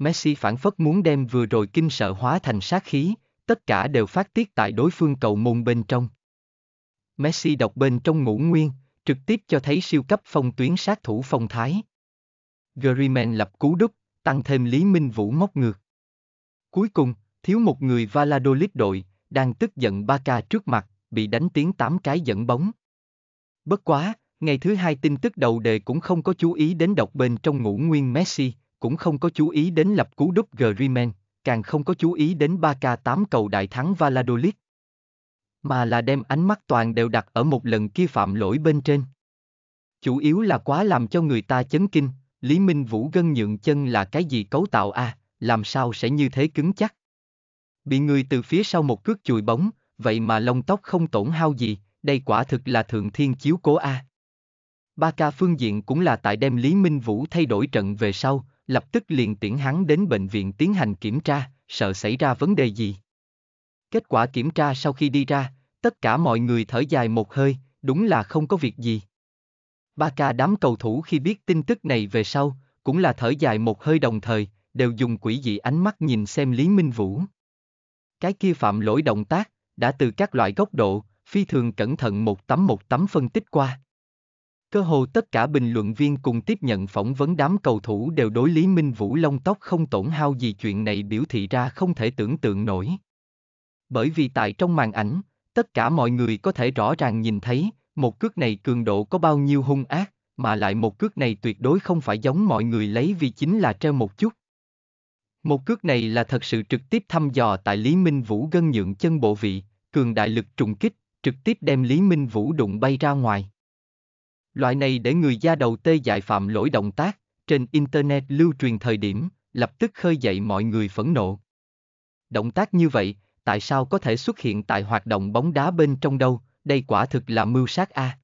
Messi phản phất muốn đem vừa rồi kinh sợ hóa thành sát khí, tất cả đều phát tiết tại đối phương cầu môn bên trong. Messi đọc bên trong ngũ nguyên, trực tiếp cho thấy siêu cấp phong tuyến sát thủ phong thái. Griezmann lập cú đúc, tăng thêm Lý Minh Vũ móc ngược. Cuối cùng, thiếu một người Valladolid đội, đang tức giận Ca trước mặt, bị đánh tiếng tám cái dẫn bóng. Bất quá, ngày thứ hai tin tức đầu đề cũng không có chú ý đến đọc bên trong ngũ nguyên Messi, cũng không có chú ý đến lập cú đúp Griezmann, càng không có chú ý đến 3K8 cầu đại thắng Valladolid. Mà là đem ánh mắt toàn đều đặt ở một lần kia phạm lỗi bên trên. Chủ yếu là quá làm cho người ta chấn kinh, Lý Minh Vũ gân nhượng chân là cái gì cấu tạo a, à, làm sao sẽ như thế cứng chắc. Bị người từ phía sau một cước chùi bóng, vậy mà lông tóc không tổn hao gì, đây quả thực là thượng thiên chiếu cố a. À. Ba ca phương diện cũng là tại đem Lý Minh Vũ thay đổi trận về sau, lập tức liền tiễn hắn đến bệnh viện tiến hành kiểm tra, sợ xảy ra vấn đề gì. Kết quả kiểm tra sau khi đi ra, tất cả mọi người thở dài một hơi, đúng là không có việc gì. Ba ca đám cầu thủ khi biết tin tức này về sau, cũng là thở dài một hơi đồng thời, đều dùng quỷ dị ánh mắt nhìn xem Lý Minh Vũ. Cái kia phạm lỗi động tác, đã từ các loại góc độ, phi thường cẩn thận một tấm một tấm phân tích qua. Cơ hồ tất cả bình luận viên cùng tiếp nhận phỏng vấn đám cầu thủ đều đối Lý Minh Vũ lông tóc không tổn hao gì chuyện này biểu thị ra không thể tưởng tượng nổi. Bởi vì tại trong màn ảnh, tất cả mọi người có thể rõ ràng nhìn thấy, một cước này cường độ có bao nhiêu hung ác, mà lại một cước này tuyệt đối không phải giống mọi người lấy vì chính là treo một chút. Một cước này là thật sự trực tiếp thăm dò tại Lý Minh Vũ gân nhượng chân bộ vị, cường đại lực trùng kích, trực tiếp đem Lý Minh Vũ đụng bay ra ngoài. Loại này để người da đầu tê dại phạm lỗi động tác, trên Internet lưu truyền thời điểm, lập tức khơi dậy mọi người phẫn nộ. Động tác như vậy, tại sao có thể xuất hiện tại hoạt động bóng đá bên trong đâu, đây quả thực là mưu sát a. À?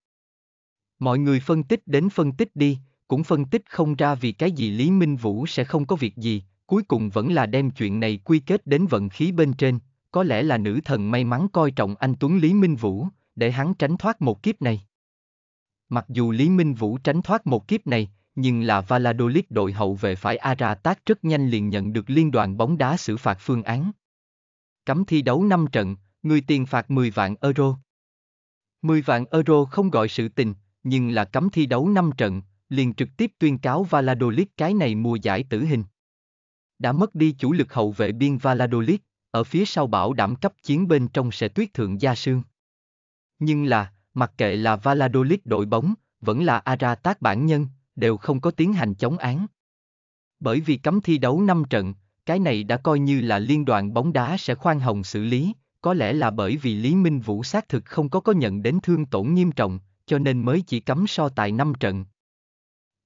Mọi người phân tích đến phân tích đi, cũng phân tích không ra vì cái gì Lý Minh Vũ sẽ không có việc gì, cuối cùng vẫn là đem chuyện này quy kết đến vận khí bên trên, có lẽ là nữ thần may mắn coi trọng anh Tuấn Lý Minh Vũ, để hắn tránh thoát một kiếp này. Mặc dù Lý Minh Vũ tránh thoát một kiếp này, nhưng là Valladolid đội hậu vệ phải Aratat rất nhanh liền nhận được liên đoàn bóng đá xử phạt phương án. Cấm thi đấu 5 trận, người tiền phạt 10 vạn euro. 10 vạn euro không gọi sự tình, nhưng là cấm thi đấu 5 trận, liền trực tiếp tuyên cáo Valladolid cái này mùa giải tử hình. Đã mất đi chủ lực hậu vệ biên Valladolid, ở phía sau bảo đảm cấp chiến bên trong sẽ tuyết thượng gia sương. Nhưng là, mặc kệ là Valladolid đội bóng, vẫn là Aratat bản nhân, đều không có tiến hành chống án. Bởi vì cấm thi đấu 5 trận, cái này đã coi như là liên đoàn bóng đá sẽ khoan hồng xử lý, có lẽ là bởi vì Lý Minh Vũ xác thực không có có nhận đến thương tổn nghiêm trọng, cho nên mới chỉ cấm so tài 5 trận.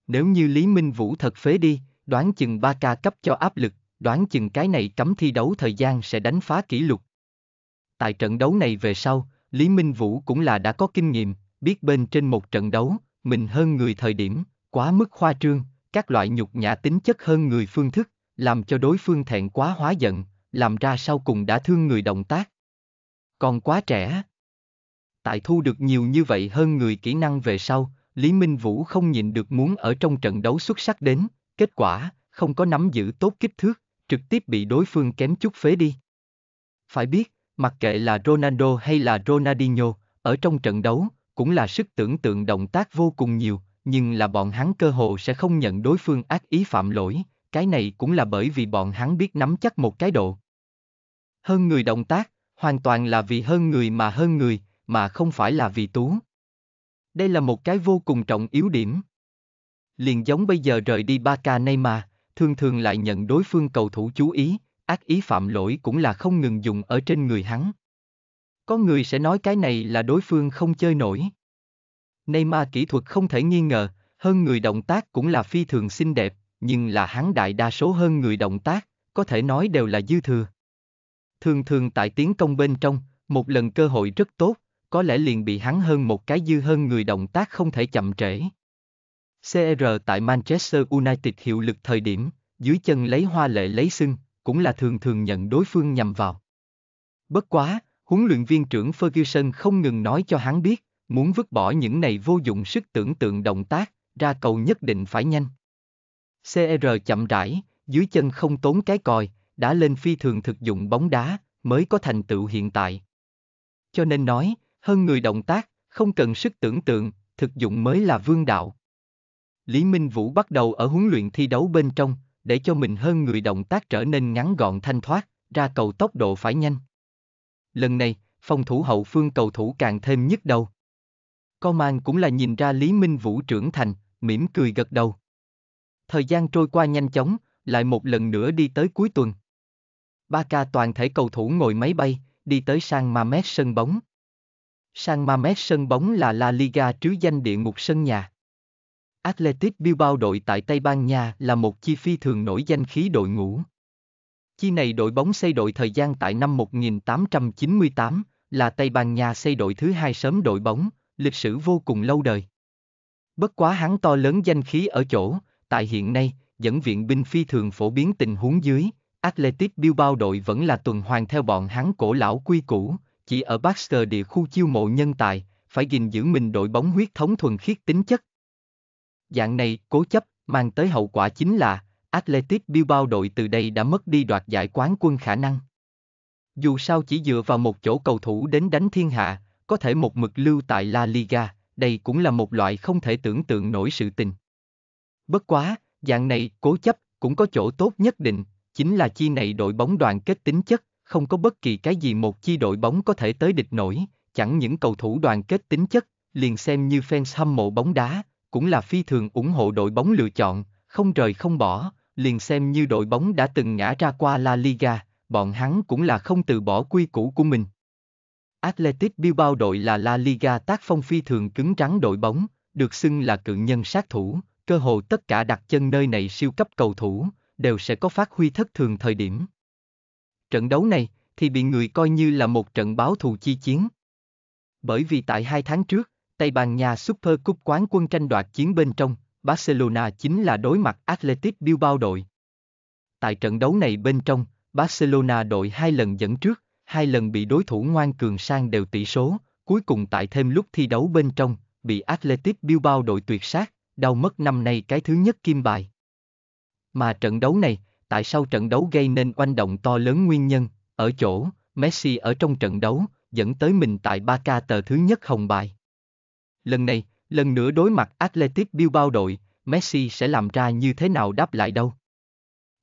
Nếu như Lý Minh Vũ thật phế đi, đoán chừng ba ca cấp cho áp lực, đoán chừng cái này cấm thi đấu thời gian sẽ đánh phá kỷ lục. Tại trận đấu này về sau, Lý Minh Vũ cũng là đã có kinh nghiệm, biết bên trên một trận đấu, mình hơn người thời điểm, quá mức khoa trương, các loại nhục nhã tính chất hơn người phương thức, làm cho đối phương thẹn quá hóa giận, làm ra sau cùng đã thương người động tác. Còn quá trẻ. Tại thu được nhiều như vậy hơn người kỹ năng về sau, Lý Minh Vũ không nhịn được muốn ở trong trận đấu xuất sắc đến, kết quả, không có nắm giữ tốt kích thước, trực tiếp bị đối phương kém chút phế đi. Phải biết, Mặc kệ là Ronaldo hay là Ronaldinho, ở trong trận đấu, cũng là sức tưởng tượng động tác vô cùng nhiều, nhưng là bọn hắn cơ hồ sẽ không nhận đối phương ác ý phạm lỗi, cái này cũng là bởi vì bọn hắn biết nắm chắc một cái độ. Hơn người động tác, hoàn toàn là vì hơn người mà hơn người, mà không phải là vì tú. Đây là một cái vô cùng trọng yếu điểm. Liền giống bây giờ rời đi Barca Neymar, thường thường lại nhận đối phương cầu thủ chú ý, ác ý phạm lỗi cũng là không ngừng dùng ở trên người hắn. Có người sẽ nói cái này là đối phương không chơi nổi. Neymar kỹ thuật không thể nghi ngờ, hơn người động tác cũng là phi thường xinh đẹp, nhưng là hắn đại đa số hơn người động tác, có thể nói đều là dư thừa. Thường thường tại tiến công bên trong, một lần cơ hội rất tốt, có lẽ liền bị hắn hơn một cái dư hơn người động tác không thể chậm trễ. CR tại Manchester United hiệu lực thời điểm, dưới chân lấy hoa lệ lấy sưng, cũng là thường thường nhận đối phương nhầm vào. Bất quá, huấn luyện viên trưởng Ferguson không ngừng nói cho hắn biết, muốn vứt bỏ những này vô dụng sức tưởng tượng động tác, ra cầu nhất định phải nhanh. CR chậm rãi, dưới chân không tốn cái còi, đã lên phi thường thực dụng bóng đá, mới có thành tựu hiện tại. Cho nên nói, hơn người động tác, không cần sức tưởng tượng, thực dụng mới là vương đạo. Lý Minh Vũ bắt đầu ở huấn luyện thi đấu bên trong, để cho mình hơn người động tác trở nên ngắn gọn thanh thoát, ra cầu tốc độ phải nhanh. Lần này, phòng thủ hậu phương cầu thủ càng thêm nhức đầu. Coman cũng là nhìn ra Lý Minh Vũ trưởng thành, mỉm cười gật đầu. Thời gian trôi qua nhanh chóng, lại một lần nữa đi tới cuối tuần. Ba ca toàn thể cầu thủ ngồi máy bay, đi tới San Mamed sân bóng. San Mamed sân bóng là La Liga trứ danh địa ngục sân nhà. Athletic Bilbao đội tại Tây Ban Nha là một chi phi thường nổi danh khí đội ngũ. Chi này đội bóng xây đội thời gian tại năm 1898, là Tây Ban Nha xây đội thứ hai sớm đội bóng, lịch sử vô cùng lâu đời. Bất quá hắn to lớn danh khí ở chỗ, tại hiện nay, dẫn viện binh phi thường phổ biến tình huống dưới, Athletic Bilbao đội vẫn là tuần hoàn theo bọn hắn cổ lão quy cũ, chỉ ở Baxter địa khu chiêu mộ nhân tài, phải gìn giữ mình đội bóng huyết thống thuần khiết tính chất, Dạng này cố chấp mang tới hậu quả chính là Athletic Bilbao đội từ đây đã mất đi đoạt giải quán quân khả năng. Dù sao chỉ dựa vào một chỗ cầu thủ đến đánh thiên hạ, có thể một mực lưu tại La Liga, đây cũng là một loại không thể tưởng tượng nổi sự tình. Bất quá, dạng này cố chấp cũng có chỗ tốt nhất định, chính là chi này đội bóng đoàn kết tính chất, không có bất kỳ cái gì một chi đội bóng có thể tới địch nổi, chẳng những cầu thủ đoàn kết tính chất, liền xem như fans hâm mộ bóng đá, cũng là phi thường ủng hộ đội bóng lựa chọn, không rời không bỏ, liền xem như đội bóng đã từng ngã ra qua La Liga, bọn hắn cũng là không từ bỏ quy củ của mình. Athletic Bilbao đội là La Liga tác phong phi thường cứng rắn đội bóng, được xưng là cự nhân sát thủ, cơ hồ tất cả đặt chân nơi này siêu cấp cầu thủ, đều sẽ có phát huy thất thường thời điểm. Trận đấu này thì bị người coi như là một trận báo thù chi chiến. Bởi vì tại hai tháng trước, Tây Ban Nha Super Cup quán quân tranh đoạt chiến bên trong, Barcelona chính là đối mặt Athletic Bilbao đội. Tại trận đấu này bên trong, Barcelona đội hai lần dẫn trước, hai lần bị đối thủ ngoan cường sang đều tỷ số, cuối cùng tại thêm lúc thi đấu bên trong, bị Athletic Bilbao đội tuyệt sát, đau mất năm nay cái thứ nhất kim bài. Mà trận đấu này, tại sao trận đấu gây nên oanh động to lớn nguyên nhân, ở chỗ, Messi ở trong trận đấu, dẫn tới mình tại ca tờ thứ nhất hồng bài. Lần này, lần nữa đối mặt Athletic Bilbao đội, Messi sẽ làm ra như thế nào đáp lại đâu?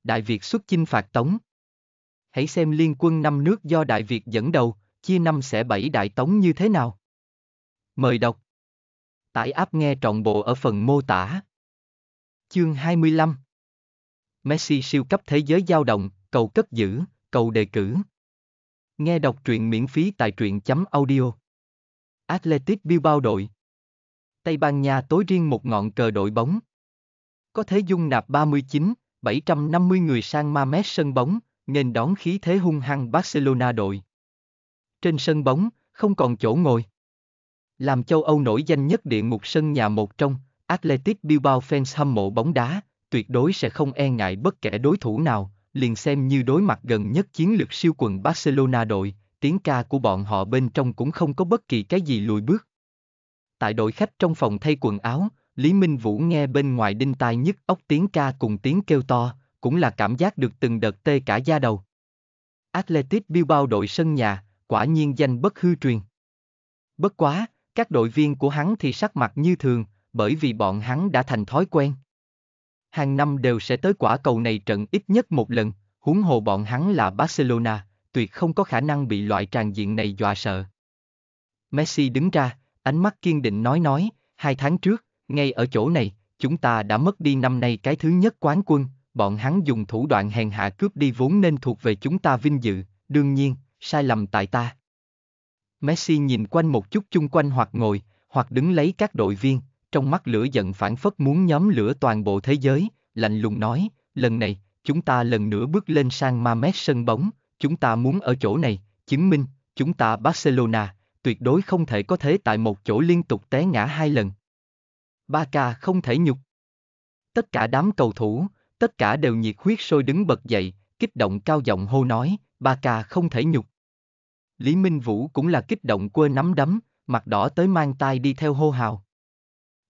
Đại Việt xuất chinh phạt Tống Hãy xem liên quân năm nước do Đại Việt dẫn đầu, chia năm sẽ bảy Đại Tống như thế nào? Mời đọc Tải áp nghe trọn bộ ở phần mô tả Chương 25 Messi siêu cấp thế giới giao động, cầu cất giữ, cầu đề cử. Nghe đọc truyện miễn phí tại truyện chấm audio. Athletic Bilbao đội Tây Ban Nha tối riêng một ngọn cờ đội bóng. Có thể dung nạp 39, 750 người sang Mamet sân bóng, nên đón khí thế hung hăng Barcelona đội. Trên sân bóng, không còn chỗ ngồi. Làm châu Âu nổi danh nhất địa ngục sân nhà một trong, Athletic Bilbao fans hâm mộ bóng đá, tuyệt đối sẽ không e ngại bất kể đối thủ nào, liền xem như đối mặt gần nhất chiến lược siêu quần Barcelona đội, tiếng ca của bọn họ bên trong cũng không có bất kỳ cái gì lùi bước. Tại đội khách trong phòng thay quần áo, Lý Minh Vũ nghe bên ngoài đinh tai nhức óc tiếng ca cùng tiếng kêu to, cũng là cảm giác được từng đợt tê cả da đầu. Athletic Bilbao đội sân nhà, quả nhiên danh bất hư truyền. Bất quá, các đội viên của hắn thì sắc mặt như thường, bởi vì bọn hắn đã thành thói quen. Hàng năm đều sẽ tới quả cầu này trận ít nhất một lần, huống hồ bọn hắn là Barcelona, tuyệt không có khả năng bị loại tràn diện này dọa sợ. Messi đứng ra, Ánh mắt kiên định nói nói, hai tháng trước, ngay ở chỗ này, chúng ta đã mất đi năm nay cái thứ nhất quán quân, bọn hắn dùng thủ đoạn hèn hạ cướp đi vốn nên thuộc về chúng ta vinh dự, đương nhiên, sai lầm tại ta. Messi nhìn quanh một chút chung quanh hoặc ngồi, hoặc đứng lấy các đội viên, trong mắt lửa giận phản phất muốn nhóm lửa toàn bộ thế giới, lạnh lùng nói, lần này, chúng ta lần nữa bước lên sang Mamet sân bóng, chúng ta muốn ở chỗ này, chứng minh, chúng ta Barcelona, tuyệt đối không thể có thế tại một chỗ liên tục té ngã hai lần. Ba ca không thể nhục. Tất cả đám cầu thủ, tất cả đều nhiệt huyết sôi đứng bật dậy, kích động cao giọng hô nói, ba ca không thể nhục. Lý Minh Vũ cũng là kích động quơ nắm đấm, mặt đỏ tới mang tay đi theo hô hào.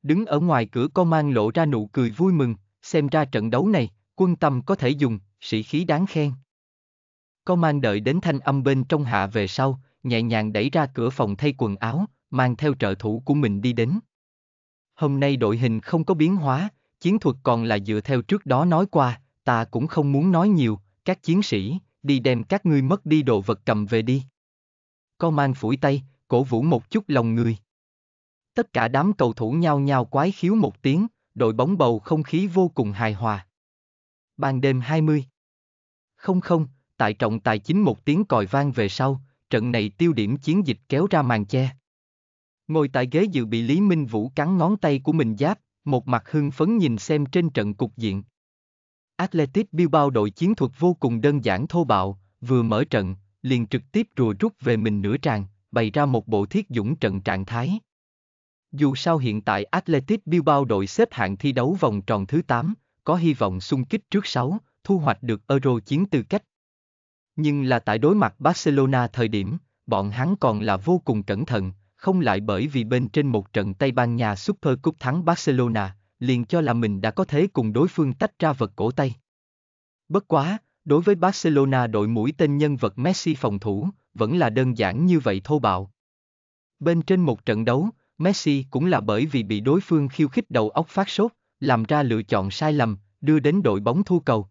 Đứng ở ngoài cửa có mang lộ ra nụ cười vui mừng, xem ra trận đấu này, quân tâm có thể dùng, sĩ khí đáng khen. Có mang đợi đến thanh âm bên trong hạ về sau, nhẹ nhàng đẩy ra cửa phòng thay quần áo, mang theo trợ thủ của mình đi đến. Hôm nay đội hình không có biến hóa, chiến thuật còn là dựa theo trước đó nói qua, ta cũng không muốn nói nhiều, các chiến sĩ, đi đem các ngươi mất đi đồ vật cầm về đi. Có mang phủi tay, cổ vũ một chút lòng người. Tất cả đám cầu thủ nhao nhao quái khiếu một tiếng, đội bóng bầu không khí vô cùng hài hòa. Ban đêm 20. Không không, tại trọng tài chính một tiếng còi vang về sau, trận này tiêu điểm chiến dịch kéo ra màn che. Ngồi tại ghế dự bị Lý Minh Vũ cắn ngón tay của mình giáp, một mặt hưng phấn nhìn xem trên trận cục diện. Athletic Bilbao đội chiến thuật vô cùng đơn giản thô bạo, vừa mở trận, liền trực tiếp rùa rút về mình nửa tràng, bày ra một bộ thiết dũng trận trạng thái. Dù sao hiện tại Athletic Bilbao đội xếp hạng thi đấu vòng tròn thứ 8, có hy vọng xung kích trước 6, thu hoạch được Euro chiến tư cách, nhưng là tại đối mặt Barcelona thời điểm, bọn hắn còn là vô cùng cẩn thận, không lại bởi vì bên trên một trận Tây Ban Nha Super Cup thắng Barcelona, liền cho là mình đã có thế cùng đối phương tách ra vật cổ tay. Bất quá, đối với Barcelona đội mũi tên nhân vật Messi phòng thủ, vẫn là đơn giản như vậy thô bạo. Bên trên một trận đấu, Messi cũng là bởi vì bị đối phương khiêu khích đầu óc phát sốt, làm ra lựa chọn sai lầm, đưa đến đội bóng thu cầu.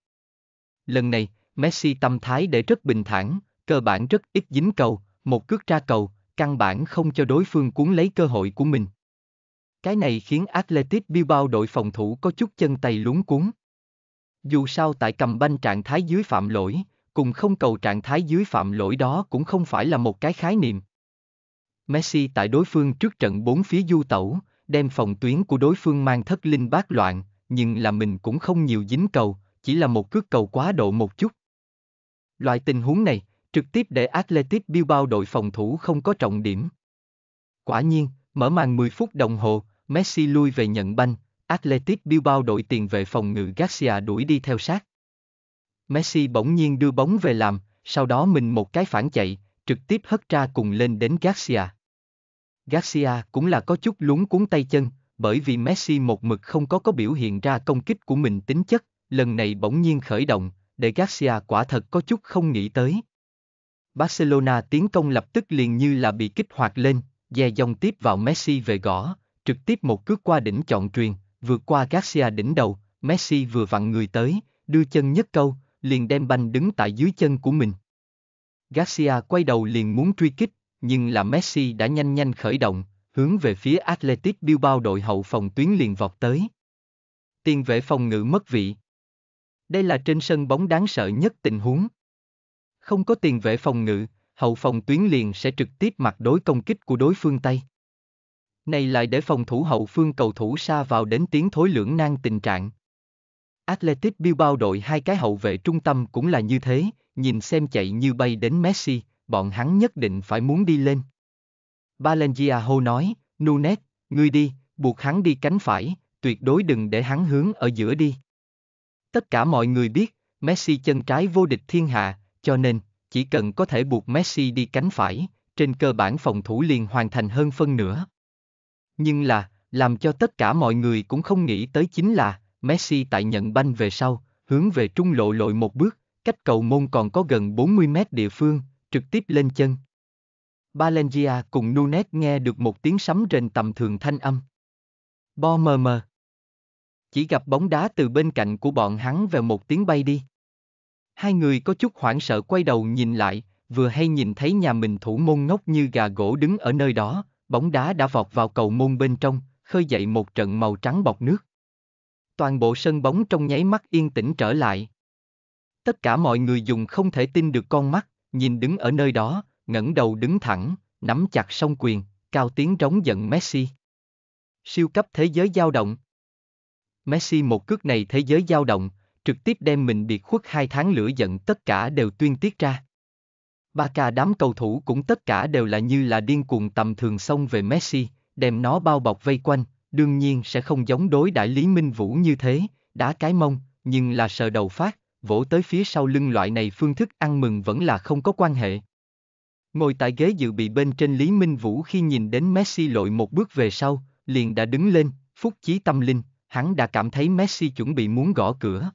Lần này, Messi tâm thái để rất bình thản, cơ bản rất ít dính cầu, một cước ra cầu, căn bản không cho đối phương cuốn lấy cơ hội của mình. Cái này khiến Athletic Bilbao đội phòng thủ có chút chân tay lúng cuốn. Dù sao tại cầm banh trạng thái dưới phạm lỗi, cùng không cầu trạng thái dưới phạm lỗi đó cũng không phải là một cái khái niệm. Messi tại đối phương trước trận bốn phía du tẩu, đem phòng tuyến của đối phương mang thất linh bát loạn, nhưng là mình cũng không nhiều dính cầu, chỉ là một cước cầu quá độ một chút. Loại tình huống này, trực tiếp để Athletic Bilbao đội phòng thủ không có trọng điểm. Quả nhiên, mở màn 10 phút đồng hồ, Messi lui về nhận banh, Athletic Bilbao đội tiền vệ phòng ngự Garcia đuổi đi theo sát. Messi bỗng nhiên đưa bóng về làm, sau đó mình một cái phản chạy, trực tiếp hất ra cùng lên đến Garcia. Garcia cũng là có chút lúng cuốn tay chân, bởi vì Messi một mực không có có biểu hiện ra công kích của mình tính chất, lần này bỗng nhiên khởi động, để Garcia quả thật có chút không nghĩ tới. Barcelona tiến công lập tức liền như là bị kích hoạt lên, dè dòng tiếp vào Messi về gõ, trực tiếp một cước qua đỉnh chọn truyền, vượt qua Garcia đỉnh đầu, Messi vừa vặn người tới, đưa chân nhất câu, liền đem banh đứng tại dưới chân của mình. Garcia quay đầu liền muốn truy kích, nhưng là Messi đã nhanh nhanh khởi động, hướng về phía Athletic Bilbao đội hậu phòng tuyến liền vọt tới. Tiền vệ phòng ngự mất vị. Đây là trên sân bóng đáng sợ nhất tình huống. Không có tiền vệ phòng ngự, hậu phòng tuyến liền sẽ trực tiếp mặt đối công kích của đối phương Tây. Này lại để phòng thủ hậu phương cầu thủ xa vào đến tiếng thối lưỡng nan tình trạng. Athletic Bilbao đội hai cái hậu vệ trung tâm cũng là như thế, nhìn xem chạy như bay đến Messi, bọn hắn nhất định phải muốn đi lên. Balengia hô nói, Nunes, ngươi đi, buộc hắn đi cánh phải, tuyệt đối đừng để hắn hướng ở giữa đi tất cả mọi người biết, Messi chân trái vô địch thiên hạ, cho nên, chỉ cần có thể buộc Messi đi cánh phải, trên cơ bản phòng thủ liền hoàn thành hơn phân nửa. Nhưng là, làm cho tất cả mọi người cũng không nghĩ tới chính là, Messi tại nhận banh về sau, hướng về trung lộ lội một bước, cách cầu môn còn có gần 40 mét địa phương, trực tiếp lên chân. Balengia cùng Nunes nghe được một tiếng sấm trên tầm thường thanh âm. Bo mờ mờ chỉ gặp bóng đá từ bên cạnh của bọn hắn về một tiếng bay đi. Hai người có chút hoảng sợ quay đầu nhìn lại, vừa hay nhìn thấy nhà mình thủ môn ngốc như gà gỗ đứng ở nơi đó, bóng đá đã vọt vào cầu môn bên trong, khơi dậy một trận màu trắng bọc nước. Toàn bộ sân bóng trong nháy mắt yên tĩnh trở lại. Tất cả mọi người dùng không thể tin được con mắt, nhìn đứng ở nơi đó, ngẩng đầu đứng thẳng, nắm chặt song quyền, cao tiếng trống giận Messi. Siêu cấp thế giới dao động. Messi một cước này thế giới dao động, trực tiếp đem mình biệt khuất hai tháng lửa giận tất cả đều tuyên tiết ra. Ba ca đám cầu thủ cũng tất cả đều là như là điên cuồng tầm thường xông về Messi, đem nó bao bọc vây quanh, đương nhiên sẽ không giống đối đại Lý Minh Vũ như thế, đá cái mông, nhưng là sờ đầu phát, vỗ tới phía sau lưng loại này phương thức ăn mừng vẫn là không có quan hệ. Ngồi tại ghế dự bị bên trên Lý Minh Vũ khi nhìn đến Messi lội một bước về sau, liền đã đứng lên, phúc chí tâm linh, hắn đã cảm thấy Messi chuẩn bị muốn gõ cửa.